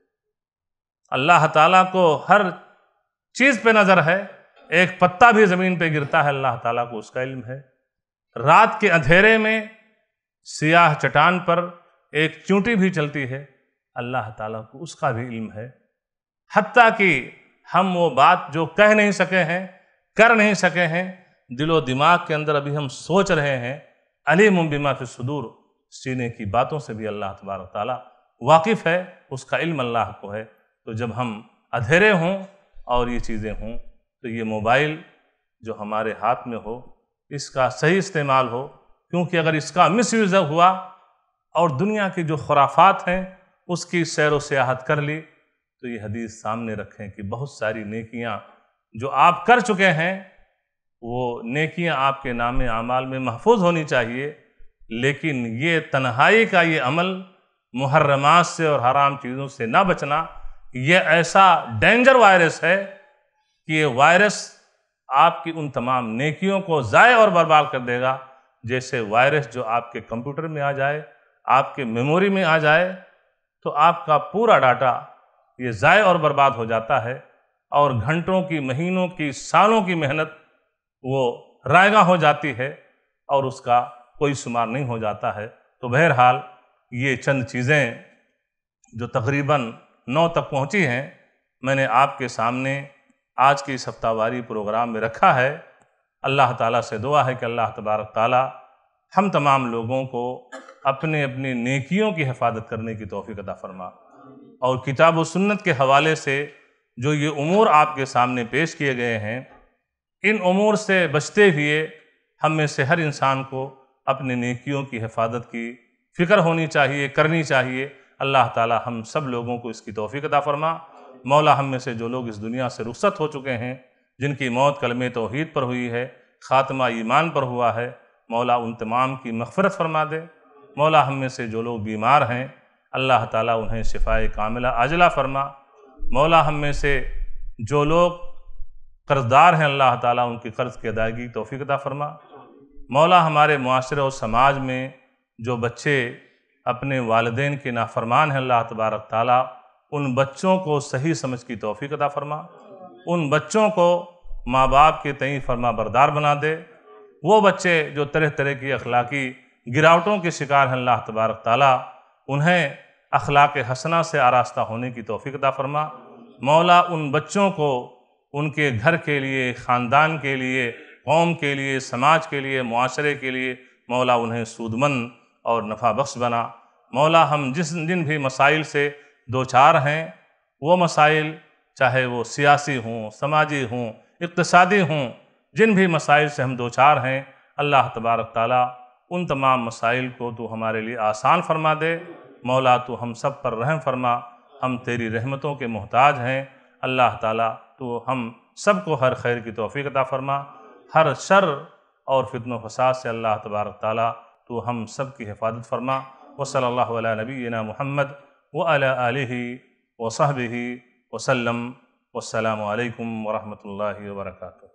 अल्लाह ताला को हर चीज़ पे नज़र है एक पत्ता भी ज़मीन पे गिरता है अल्लाह ताला को उसका इल्म है रात के अंधेरे में सियाह चट्टान पर एक चूंटी भी चलती है अल्लाह ताला को उसका भी इल्म है हती कि हम वो बात जो कह नहीं सके हैं कर नहीं सके हैं दिलो दिमाग के अंदर अभी हम सोच रहे हैं अली मुबिमा के सदूर सीने की बातों से भी अल्लाह तबार वाकिफ़ है उसका इल्म अल्लाह को है तो जब हम अधेरे हों और ये चीज़ें हों तो ये मोबाइल जो हमारे हाथ में हो इसका सही इस्तेमाल हो क्योंकि अगर इसका मिस यूज़ हुआ और दुनिया की जो खुराफात हैं उसकी सैर व सियाहत कर ली तो ये हदीस सामने रखें कि बहुत सारी नेकियां जो आप कर चुके हैं वो नेकियां आपके नाम अमाल में महफूज होनी चाहिए लेकिन ये तन्हाई का ये अमल मुहर्रमात से और हराम चीज़ों से ना बचना ये ऐसा डेंजर वायरस है कि ये वायरस आपकी उन तमाम नेकियों को ज़ाय और बर्बाद कर देगा जैसे वायरस जो आपके कंप्यूटर में आ जाए आपके मेमोरी में आ जाए तो आपका पूरा डाटा ये ज़ाय और बर्बाद हो जाता है और घंटों की महीनों की सालों की मेहनत वो रायगा हो जाती है और उसका कोई शुमार नहीं हो जाता है तो बहरहाल ये चंद चीज़ें जो तकरीबन नौ तक पहुंची हैं मैंने आपके सामने आज की हफ्तावारी प्रोग्राम में रखा है अल्लाह ताला से दुआ है कि अल्लाह तबारक ताला हम तमाम लोगों को अपने अपनी नेकियों की हिफाजत करने की तोफ़ी अदा फरमा और किताब व सुन्नत के हवाले से जो ये उमूर आपके सामने पेश किए गए हैं इन उमूर से बचते हुए हम में से हर इंसान को अपने नेकियों की हिफाजत की फ़िक्र होनी चाहिए करनी चाहिए अल्लाह ताला हम सब लोगों को इसकी तोफ़ी अदा फरमा मौला हम में से जो लोग इस दुनिया से रुखसत हो चुके हैं जिनकी मौत कलम तोहद पर हुई है ख़ात्मा ईमान पर हुआ है मौला उन तमाम की मफ़रत फरमा दे मौला हम में से जो लोग बीमार हैं अल्लाह ताला उन्हें शिफाए कामिला अजला फरमा मौला हम में से जो लोग कर्जदार हैं अल्लाह ताला उनकी कर्ज की अदायगी तोफ़ीकता फरमा मौला हमारे माशरे और समाज में जो बच्चे अपने वालदेन के नाफरमान हैं अल्लाह तबारक ताली उन बच्चों को सही समझ की तोफ़ीकता फरमा उन बच्चों को माँ बाप के तई फरमा बरदार बना दे वो बच्चे जो तरह तरह की अखलाकी गिरावटों के शिकार हैं अल्लाह तबारक ताली उन्हें अखलाक हसना से आरास्ता होने की अदा फरमा मौला उन बच्चों को उनके घर के लिए ख़ानदान के लिए कौम के लिए समाज के लिए माशरे के लिए मौला उन्हें सूदमंद और नफ़ा बख्श बना मौला हम जिस जिन भी मसाइल से दो चार हैं वो मसाइल चाहे वो सियासी हों समाजी हों इकतसादी हों जिन भी मसाइल से हम दो चार हैं अल्लाह तबारक ताली उन तमाम मसाइल को तो हमारे लिए आसान फरमा दे मौला तो हम सब पर रहम फरमा हम तेरी रहमतों के मोहताज हैं अल्लाह ताला तो हम सब को हर खैर की तोफ़ी अता फरमा हर शर और फितन फसाद से अल्लाह तबारक ताला तो हम सब की हिफाजत फरमा व सल्ला नबीना महमद व अलही ही वसलम वालकम वरहमल वर्का